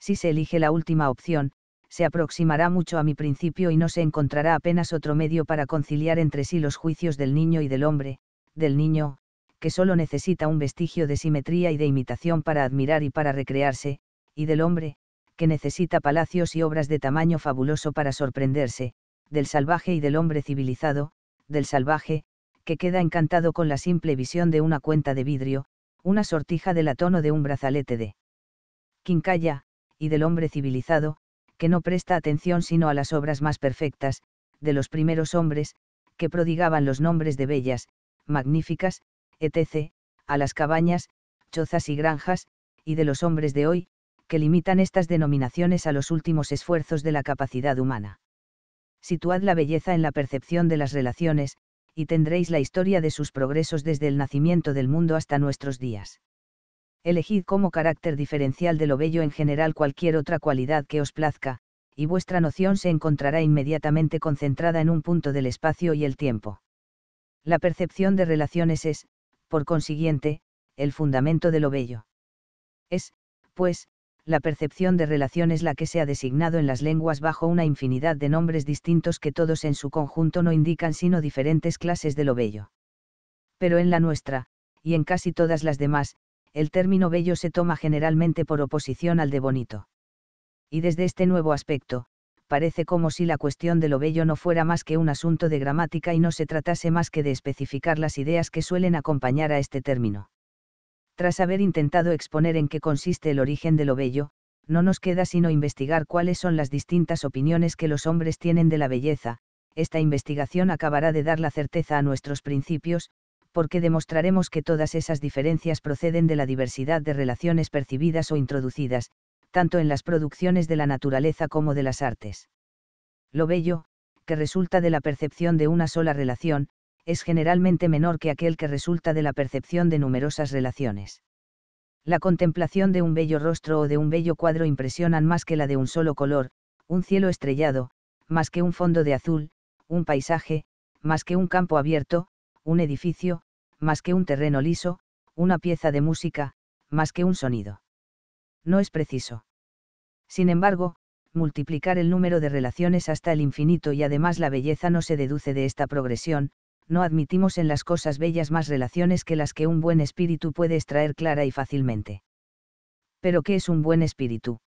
Si se elige la última opción, se aproximará mucho a mi principio y no se encontrará apenas otro medio para conciliar entre sí los juicios del niño y del hombre, del niño, que solo necesita un vestigio de simetría y de imitación para admirar y para recrearse, y del hombre, que necesita palacios y obras de tamaño fabuloso para sorprenderse, del salvaje y del hombre civilizado, del salvaje, que queda encantado con la simple visión de una cuenta de vidrio, una sortija del atono de un brazalete de quincalla, y del hombre civilizado, que no presta atención sino a las obras más perfectas, de los primeros hombres, que prodigaban los nombres de bellas, magníficas, etc., a las cabañas, chozas y granjas, y de los hombres de hoy, que limitan estas denominaciones a los últimos esfuerzos de la capacidad humana. Situad la belleza en la percepción de las relaciones, y tendréis la historia de sus progresos desde el nacimiento del mundo hasta nuestros días. Elegid como carácter diferencial de lo bello en general cualquier otra cualidad que os plazca, y vuestra noción se encontrará inmediatamente concentrada en un punto del espacio y el tiempo. La percepción de relaciones es, por consiguiente, el fundamento de lo bello. Es, pues, la percepción de relación es la que se ha designado en las lenguas bajo una infinidad de nombres distintos que todos en su conjunto no indican sino diferentes clases de lo bello. Pero en la nuestra, y en casi todas las demás, el término bello se toma generalmente por oposición al de bonito. Y desde este nuevo aspecto, parece como si la cuestión de lo bello no fuera más que un asunto de gramática y no se tratase más que de especificar las ideas que suelen acompañar a este término. Tras haber intentado exponer en qué consiste el origen de lo bello, no nos queda sino investigar cuáles son las distintas opiniones que los hombres tienen de la belleza, esta investigación acabará de dar la certeza a nuestros principios, porque demostraremos que todas esas diferencias proceden de la diversidad de relaciones percibidas o introducidas, tanto en las producciones de la naturaleza como de las artes. Lo bello, que resulta de la percepción de una sola relación, es generalmente menor que aquel que resulta de la percepción de numerosas relaciones. La contemplación de un bello rostro o de un bello cuadro impresionan más que la de un solo color, un cielo estrellado, más que un fondo de azul, un paisaje, más que un campo abierto, un edificio, más que un terreno liso, una pieza de música, más que un sonido. No es preciso. Sin embargo, multiplicar el número de relaciones hasta el infinito y además la belleza no se deduce de esta progresión, no admitimos en las cosas bellas más relaciones que las que un buen espíritu puede extraer clara y fácilmente. Pero ¿qué es un buen espíritu?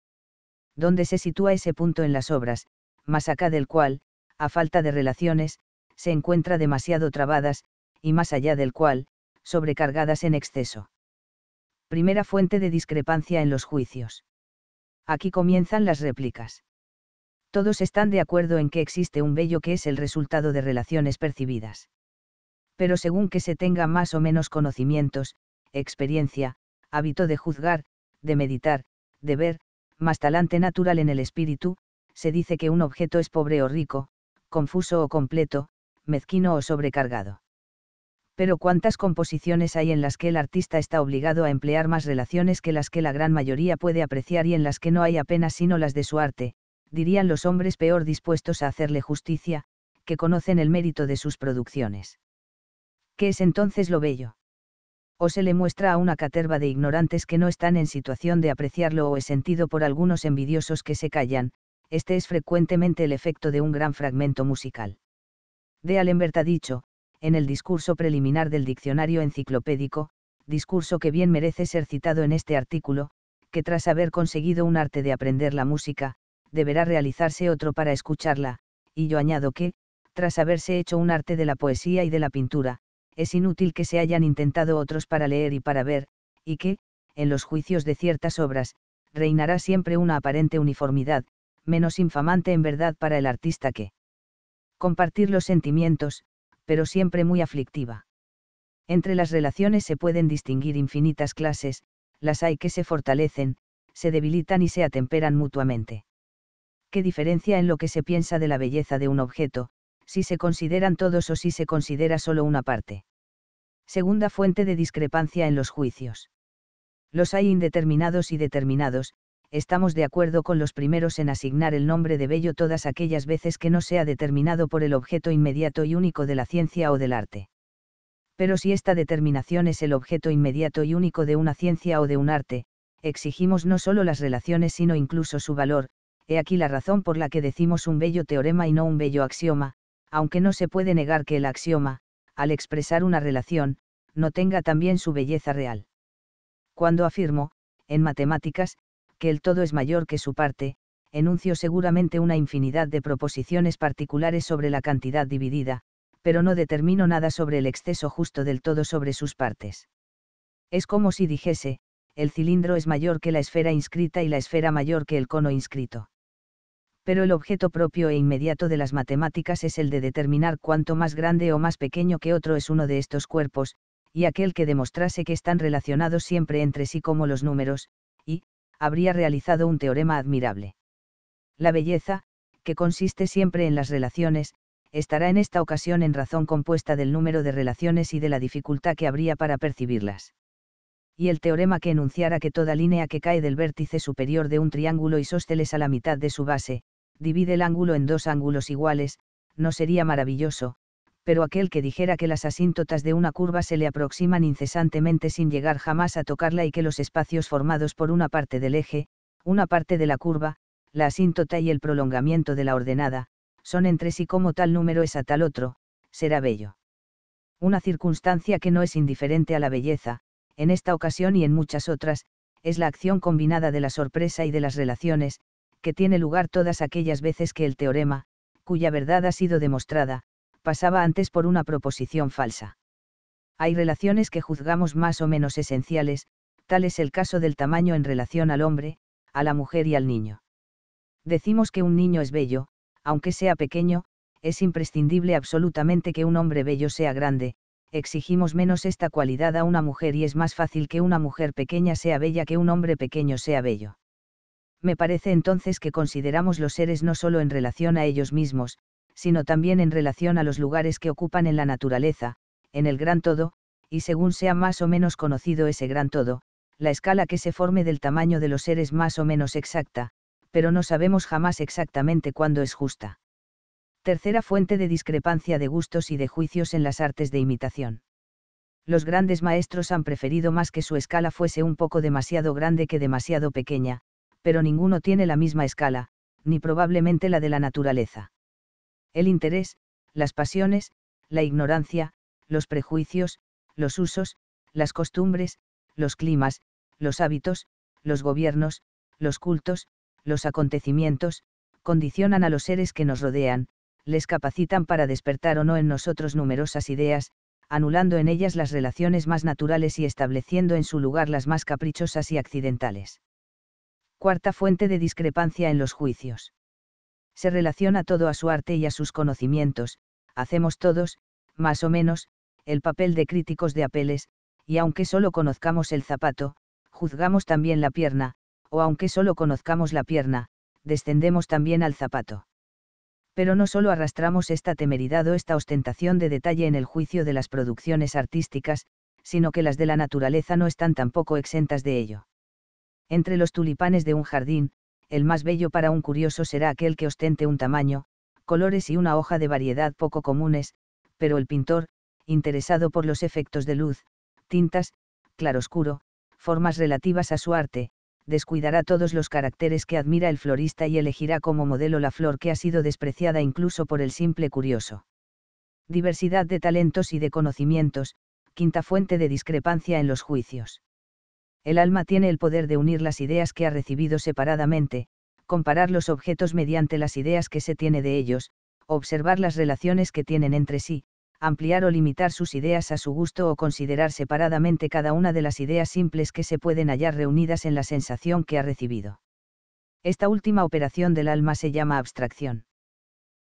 ¿Dónde se sitúa ese punto en las obras, más acá del cual, a falta de relaciones, se encuentra demasiado trabadas, y más allá del cual, sobrecargadas en exceso? Primera fuente de discrepancia en los juicios. Aquí comienzan las réplicas todos están de acuerdo en que existe un bello que es el resultado de relaciones percibidas pero según que se tenga más o menos conocimientos, experiencia, hábito de juzgar, de meditar, de ver, más talante natural en el espíritu, se dice que un objeto es pobre o rico, confuso o completo, mezquino o sobrecargado. Pero cuántas composiciones hay en las que el artista está obligado a emplear más relaciones que las que la gran mayoría puede apreciar y en las que no hay apenas sino las de su arte, dirían los hombres peor dispuestos a hacerle justicia, que conocen el mérito de sus producciones. ¿Qué es entonces lo bello. O se le muestra a una caterva de ignorantes que no están en situación de apreciarlo o es sentido por algunos envidiosos que se callan, este es frecuentemente el efecto de un gran fragmento musical. De Allenbert ha dicho, en el discurso preliminar del diccionario enciclopédico, discurso que bien merece ser citado en este artículo, que tras haber conseguido un arte de aprender la música, deberá realizarse otro para escucharla, y yo añado que, tras haberse hecho un arte de la poesía y de la pintura, es inútil que se hayan intentado otros para leer y para ver, y que, en los juicios de ciertas obras, reinará siempre una aparente uniformidad, menos infamante en verdad para el artista que compartir los sentimientos, pero siempre muy aflictiva. Entre las relaciones se pueden distinguir infinitas clases, las hay que se fortalecen, se debilitan y se atemperan mutuamente. ¿Qué diferencia en lo que se piensa de la belleza de un objeto, si se consideran todos o si se considera solo una parte. Segunda fuente de discrepancia en los juicios. Los hay indeterminados y determinados, estamos de acuerdo con los primeros en asignar el nombre de bello todas aquellas veces que no sea determinado por el objeto inmediato y único de la ciencia o del arte. Pero si esta determinación es el objeto inmediato y único de una ciencia o de un arte, exigimos no solo las relaciones sino incluso su valor, he aquí la razón por la que decimos un bello teorema y no un bello axioma, aunque no se puede negar que el axioma, al expresar una relación, no tenga también su belleza real. Cuando afirmo, en matemáticas, que el todo es mayor que su parte, enuncio seguramente una infinidad de proposiciones particulares sobre la cantidad dividida, pero no determino nada sobre el exceso justo del todo sobre sus partes. Es como si dijese, el cilindro es mayor que la esfera inscrita y la esfera mayor que el cono inscrito pero el objeto propio e inmediato de las matemáticas es el de determinar cuánto más grande o más pequeño que otro es uno de estos cuerpos, y aquel que demostrase que están relacionados siempre entre sí como los números, y, habría realizado un teorema admirable. La belleza, que consiste siempre en las relaciones, estará en esta ocasión en razón compuesta del número de relaciones y de la dificultad que habría para percibirlas. Y el teorema que enunciara que toda línea que cae del vértice superior de un triángulo isósceles a la mitad de su base, divide el ángulo en dos ángulos iguales, no sería maravilloso, pero aquel que dijera que las asíntotas de una curva se le aproximan incesantemente sin llegar jamás a tocarla y que los espacios formados por una parte del eje, una parte de la curva, la asíntota y el prolongamiento de la ordenada, son entre sí como tal número es a tal otro, será bello. Una circunstancia que no es indiferente a la belleza, en esta ocasión y en muchas otras, es la acción combinada de la sorpresa y de las relaciones, que tiene lugar todas aquellas veces que el teorema, cuya verdad ha sido demostrada, pasaba antes por una proposición falsa. Hay relaciones que juzgamos más o menos esenciales, tal es el caso del tamaño en relación al hombre, a la mujer y al niño. Decimos que un niño es bello, aunque sea pequeño, es imprescindible absolutamente que un hombre bello sea grande, exigimos menos esta cualidad a una mujer y es más fácil que una mujer pequeña sea bella que un hombre pequeño sea bello me parece entonces que consideramos los seres no solo en relación a ellos mismos, sino también en relación a los lugares que ocupan en la naturaleza, en el gran todo, y según sea más o menos conocido ese gran todo, la escala que se forme del tamaño de los seres más o menos exacta, pero no sabemos jamás exactamente cuándo es justa. Tercera fuente de discrepancia de gustos y de juicios en las artes de imitación. Los grandes maestros han preferido más que su escala fuese un poco demasiado grande que demasiado pequeña, pero ninguno tiene la misma escala, ni probablemente la de la naturaleza. El interés, las pasiones, la ignorancia, los prejuicios, los usos, las costumbres, los climas, los hábitos, los gobiernos, los cultos, los acontecimientos, condicionan a los seres que nos rodean, les capacitan para despertar o no en nosotros numerosas ideas, anulando en ellas las relaciones más naturales y estableciendo en su lugar las más caprichosas y accidentales cuarta fuente de discrepancia en los juicios. Se relaciona todo a su arte y a sus conocimientos, hacemos todos, más o menos, el papel de críticos de apeles, y aunque solo conozcamos el zapato, juzgamos también la pierna, o aunque solo conozcamos la pierna, descendemos también al zapato. Pero no solo arrastramos esta temeridad o esta ostentación de detalle en el juicio de las producciones artísticas, sino que las de la naturaleza no están tampoco exentas de ello. Entre los tulipanes de un jardín, el más bello para un curioso será aquel que ostente un tamaño, colores y una hoja de variedad poco comunes, pero el pintor, interesado por los efectos de luz, tintas, claroscuro, formas relativas a su arte, descuidará todos los caracteres que admira el florista y elegirá como modelo la flor que ha sido despreciada incluso por el simple curioso. Diversidad de talentos y de conocimientos, quinta fuente de discrepancia en los juicios. El alma tiene el poder de unir las ideas que ha recibido separadamente, comparar los objetos mediante las ideas que se tiene de ellos, observar las relaciones que tienen entre sí, ampliar o limitar sus ideas a su gusto o considerar separadamente cada una de las ideas simples que se pueden hallar reunidas en la sensación que ha recibido. Esta última operación del alma se llama abstracción.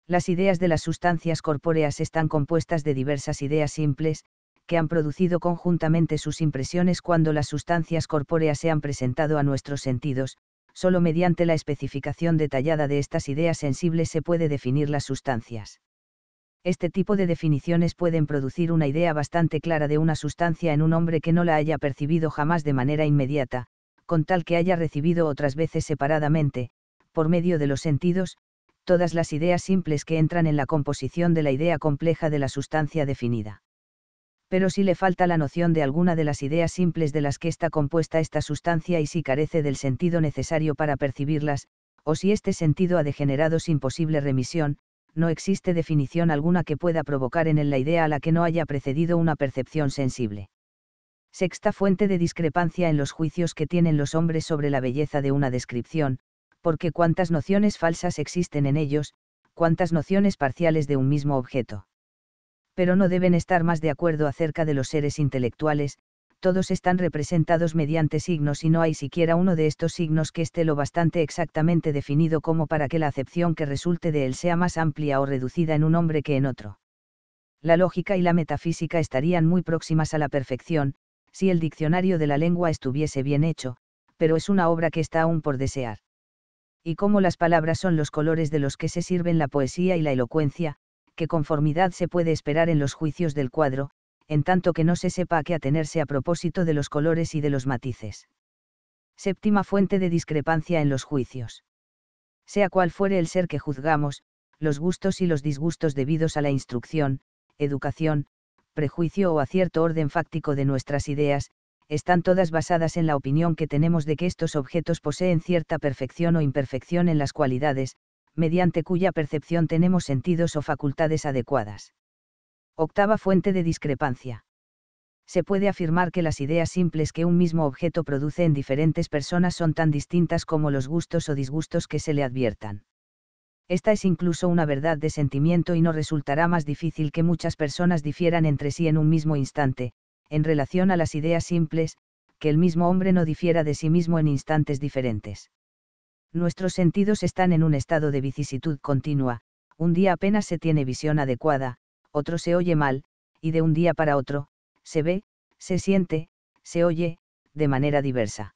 Las ideas de las sustancias corpóreas están compuestas de diversas ideas simples, que han producido conjuntamente sus impresiones cuando las sustancias corpóreas se han presentado a nuestros sentidos, solo mediante la especificación detallada de estas ideas sensibles se puede definir las sustancias. Este tipo de definiciones pueden producir una idea bastante clara de una sustancia en un hombre que no la haya percibido jamás de manera inmediata, con tal que haya recibido otras veces separadamente, por medio de los sentidos, todas las ideas simples que entran en la composición de la idea compleja de la sustancia definida pero si le falta la noción de alguna de las ideas simples de las que está compuesta esta sustancia y si carece del sentido necesario para percibirlas, o si este sentido ha degenerado sin posible remisión, no existe definición alguna que pueda provocar en él la idea a la que no haya precedido una percepción sensible. Sexta fuente de discrepancia en los juicios que tienen los hombres sobre la belleza de una descripción, porque cuántas nociones falsas existen en ellos, cuántas nociones parciales de un mismo objeto pero no deben estar más de acuerdo acerca de los seres intelectuales, todos están representados mediante signos y no hay siquiera uno de estos signos que esté lo bastante exactamente definido como para que la acepción que resulte de él sea más amplia o reducida en un hombre que en otro. La lógica y la metafísica estarían muy próximas a la perfección, si el diccionario de la lengua estuviese bien hecho, pero es una obra que está aún por desear. Y como las palabras son los colores de los que se sirven la poesía y la elocuencia, que conformidad se puede esperar en los juicios del cuadro, en tanto que no se sepa a qué atenerse a propósito de los colores y de los matices. Séptima fuente de discrepancia en los juicios. Sea cual fuere el ser que juzgamos, los gustos y los disgustos debidos a la instrucción, educación, prejuicio o a cierto orden fáctico de nuestras ideas, están todas basadas en la opinión que tenemos de que estos objetos poseen cierta perfección o imperfección en las cualidades, mediante cuya percepción tenemos sentidos o facultades adecuadas. Octava fuente de discrepancia. Se puede afirmar que las ideas simples que un mismo objeto produce en diferentes personas son tan distintas como los gustos o disgustos que se le adviertan. Esta es incluso una verdad de sentimiento y no resultará más difícil que muchas personas difieran entre sí en un mismo instante, en relación a las ideas simples, que el mismo hombre no difiera de sí mismo en instantes diferentes nuestros sentidos están en un estado de vicisitud continua, un día apenas se tiene visión adecuada, otro se oye mal, y de un día para otro, se ve, se siente, se oye, de manera diversa.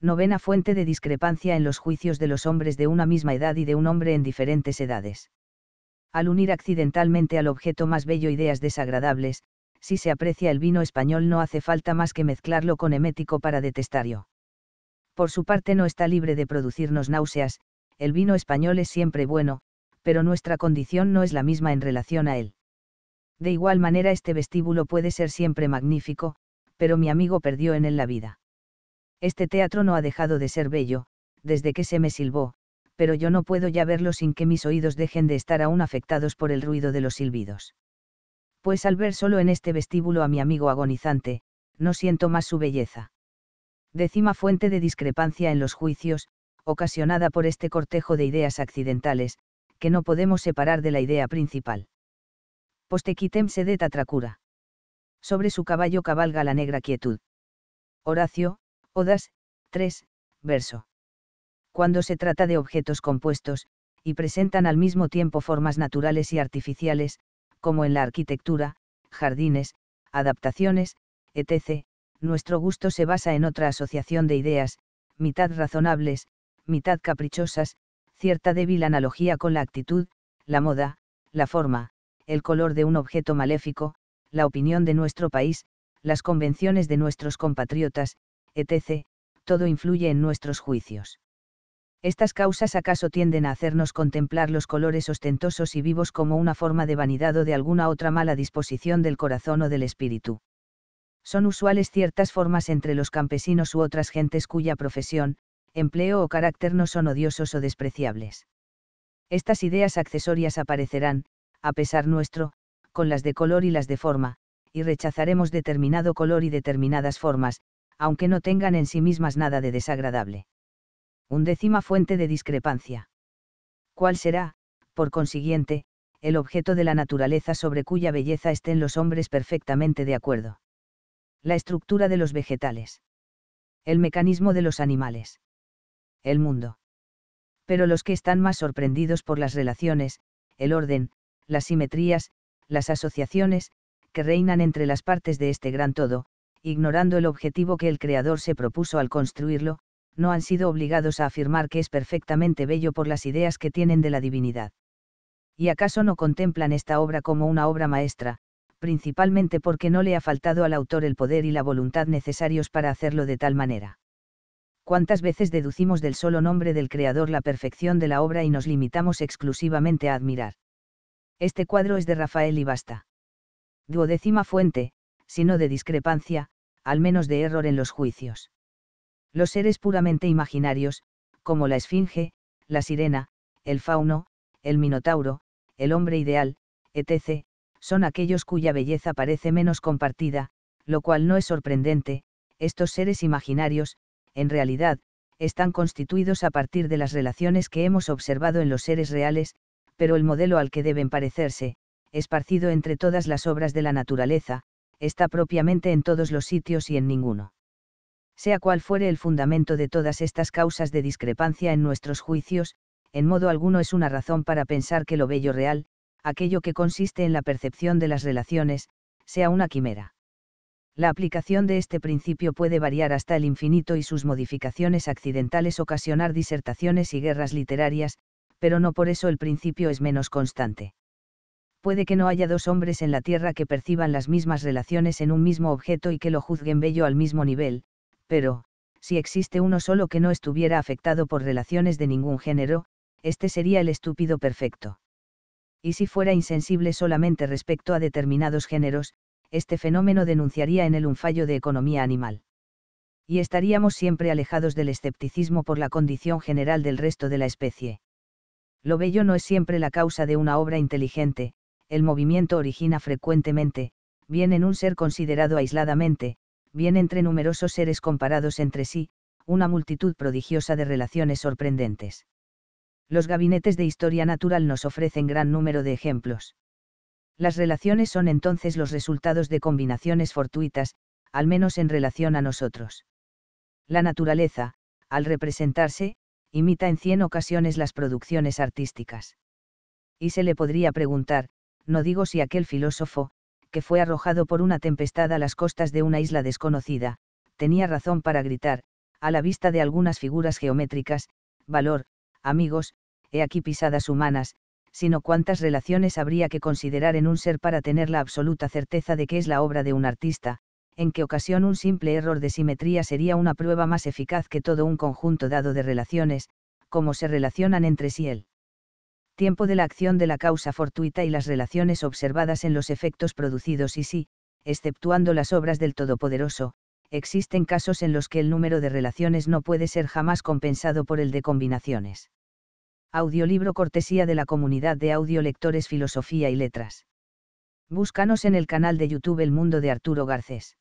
Novena fuente de discrepancia en los juicios de los hombres de una misma edad y de un hombre en diferentes edades. Al unir accidentalmente al objeto más bello ideas desagradables, si se aprecia el vino español no hace falta más que mezclarlo con emético para detestarlo por su parte no está libre de producirnos náuseas, el vino español es siempre bueno, pero nuestra condición no es la misma en relación a él. De igual manera este vestíbulo puede ser siempre magnífico, pero mi amigo perdió en él la vida. Este teatro no ha dejado de ser bello, desde que se me silbó, pero yo no puedo ya verlo sin que mis oídos dejen de estar aún afectados por el ruido de los silbidos. Pues al ver solo en este vestíbulo a mi amigo agonizante, no siento más su belleza décima fuente de discrepancia en los juicios, ocasionada por este cortejo de ideas accidentales, que no podemos separar de la idea principal. Postequitem sedet atracura. Sobre su caballo cabalga la negra quietud. Horacio, Odas, 3, verso. Cuando se trata de objetos compuestos, y presentan al mismo tiempo formas naturales y artificiales, como en la arquitectura, jardines, adaptaciones, etc., nuestro gusto se basa en otra asociación de ideas, mitad razonables, mitad caprichosas, cierta débil analogía con la actitud, la moda, la forma, el color de un objeto maléfico, la opinión de nuestro país, las convenciones de nuestros compatriotas, etc., todo influye en nuestros juicios. Estas causas acaso tienden a hacernos contemplar los colores ostentosos y vivos como una forma de vanidad o de alguna otra mala disposición del corazón o del espíritu. Son usuales ciertas formas entre los campesinos u otras gentes cuya profesión, empleo o carácter no son odiosos o despreciables. Estas ideas accesorias aparecerán, a pesar nuestro, con las de color y las de forma, y rechazaremos determinado color y determinadas formas, aunque no tengan en sí mismas nada de desagradable. Undécima fuente de discrepancia. ¿Cuál será, por consiguiente, el objeto de la naturaleza sobre cuya belleza estén los hombres perfectamente de acuerdo? la estructura de los vegetales. El mecanismo de los animales. El mundo. Pero los que están más sorprendidos por las relaciones, el orden, las simetrías, las asociaciones, que reinan entre las partes de este gran todo, ignorando el objetivo que el creador se propuso al construirlo, no han sido obligados a afirmar que es perfectamente bello por las ideas que tienen de la divinidad. ¿Y acaso no contemplan esta obra como una obra maestra, principalmente porque no le ha faltado al autor el poder y la voluntad necesarios para hacerlo de tal manera. ¿Cuántas veces deducimos del solo nombre del creador la perfección de la obra y nos limitamos exclusivamente a admirar? Este cuadro es de Rafael y basta. Duodécima fuente, sino de discrepancia, al menos de error en los juicios. Los seres puramente imaginarios, como la esfinge, la sirena, el fauno, el minotauro, el hombre ideal, etc., son aquellos cuya belleza parece menos compartida, lo cual no es sorprendente, estos seres imaginarios, en realidad, están constituidos a partir de las relaciones que hemos observado en los seres reales, pero el modelo al que deben parecerse, esparcido entre todas las obras de la naturaleza, está propiamente en todos los sitios y en ninguno. Sea cual fuere el fundamento de todas estas causas de discrepancia en nuestros juicios, en modo alguno es una razón para pensar que lo bello real, aquello que consiste en la percepción de las relaciones, sea una quimera. La aplicación de este principio puede variar hasta el infinito y sus modificaciones accidentales ocasionar disertaciones y guerras literarias, pero no por eso el principio es menos constante. Puede que no haya dos hombres en la Tierra que perciban las mismas relaciones en un mismo objeto y que lo juzguen bello al mismo nivel, pero, si existe uno solo que no estuviera afectado por relaciones de ningún género, este sería el estúpido perfecto y si fuera insensible solamente respecto a determinados géneros, este fenómeno denunciaría en él un fallo de economía animal. Y estaríamos siempre alejados del escepticismo por la condición general del resto de la especie. Lo bello no es siempre la causa de una obra inteligente, el movimiento origina frecuentemente, bien en un ser considerado aisladamente, bien entre numerosos seres comparados entre sí, una multitud prodigiosa de relaciones sorprendentes los gabinetes de historia natural nos ofrecen gran número de ejemplos. Las relaciones son entonces los resultados de combinaciones fortuitas, al menos en relación a nosotros. La naturaleza, al representarse, imita en cien ocasiones las producciones artísticas. Y se le podría preguntar, no digo si aquel filósofo, que fue arrojado por una tempestad a las costas de una isla desconocida, tenía razón para gritar, a la vista de algunas figuras geométricas, valor, amigos, he aquí pisadas humanas, sino cuántas relaciones habría que considerar en un ser para tener la absoluta certeza de que es la obra de un artista, en qué ocasión un simple error de simetría sería una prueba más eficaz que todo un conjunto dado de relaciones, como se relacionan entre sí el tiempo de la acción de la causa fortuita y las relaciones observadas en los efectos producidos y sí, exceptuando las obras del Todopoderoso, existen casos en los que el número de relaciones no puede ser jamás compensado por el de combinaciones. Audiolibro cortesía de la comunidad de audiolectores Filosofía y Letras. Búscanos en el canal de YouTube El Mundo de Arturo Garcés.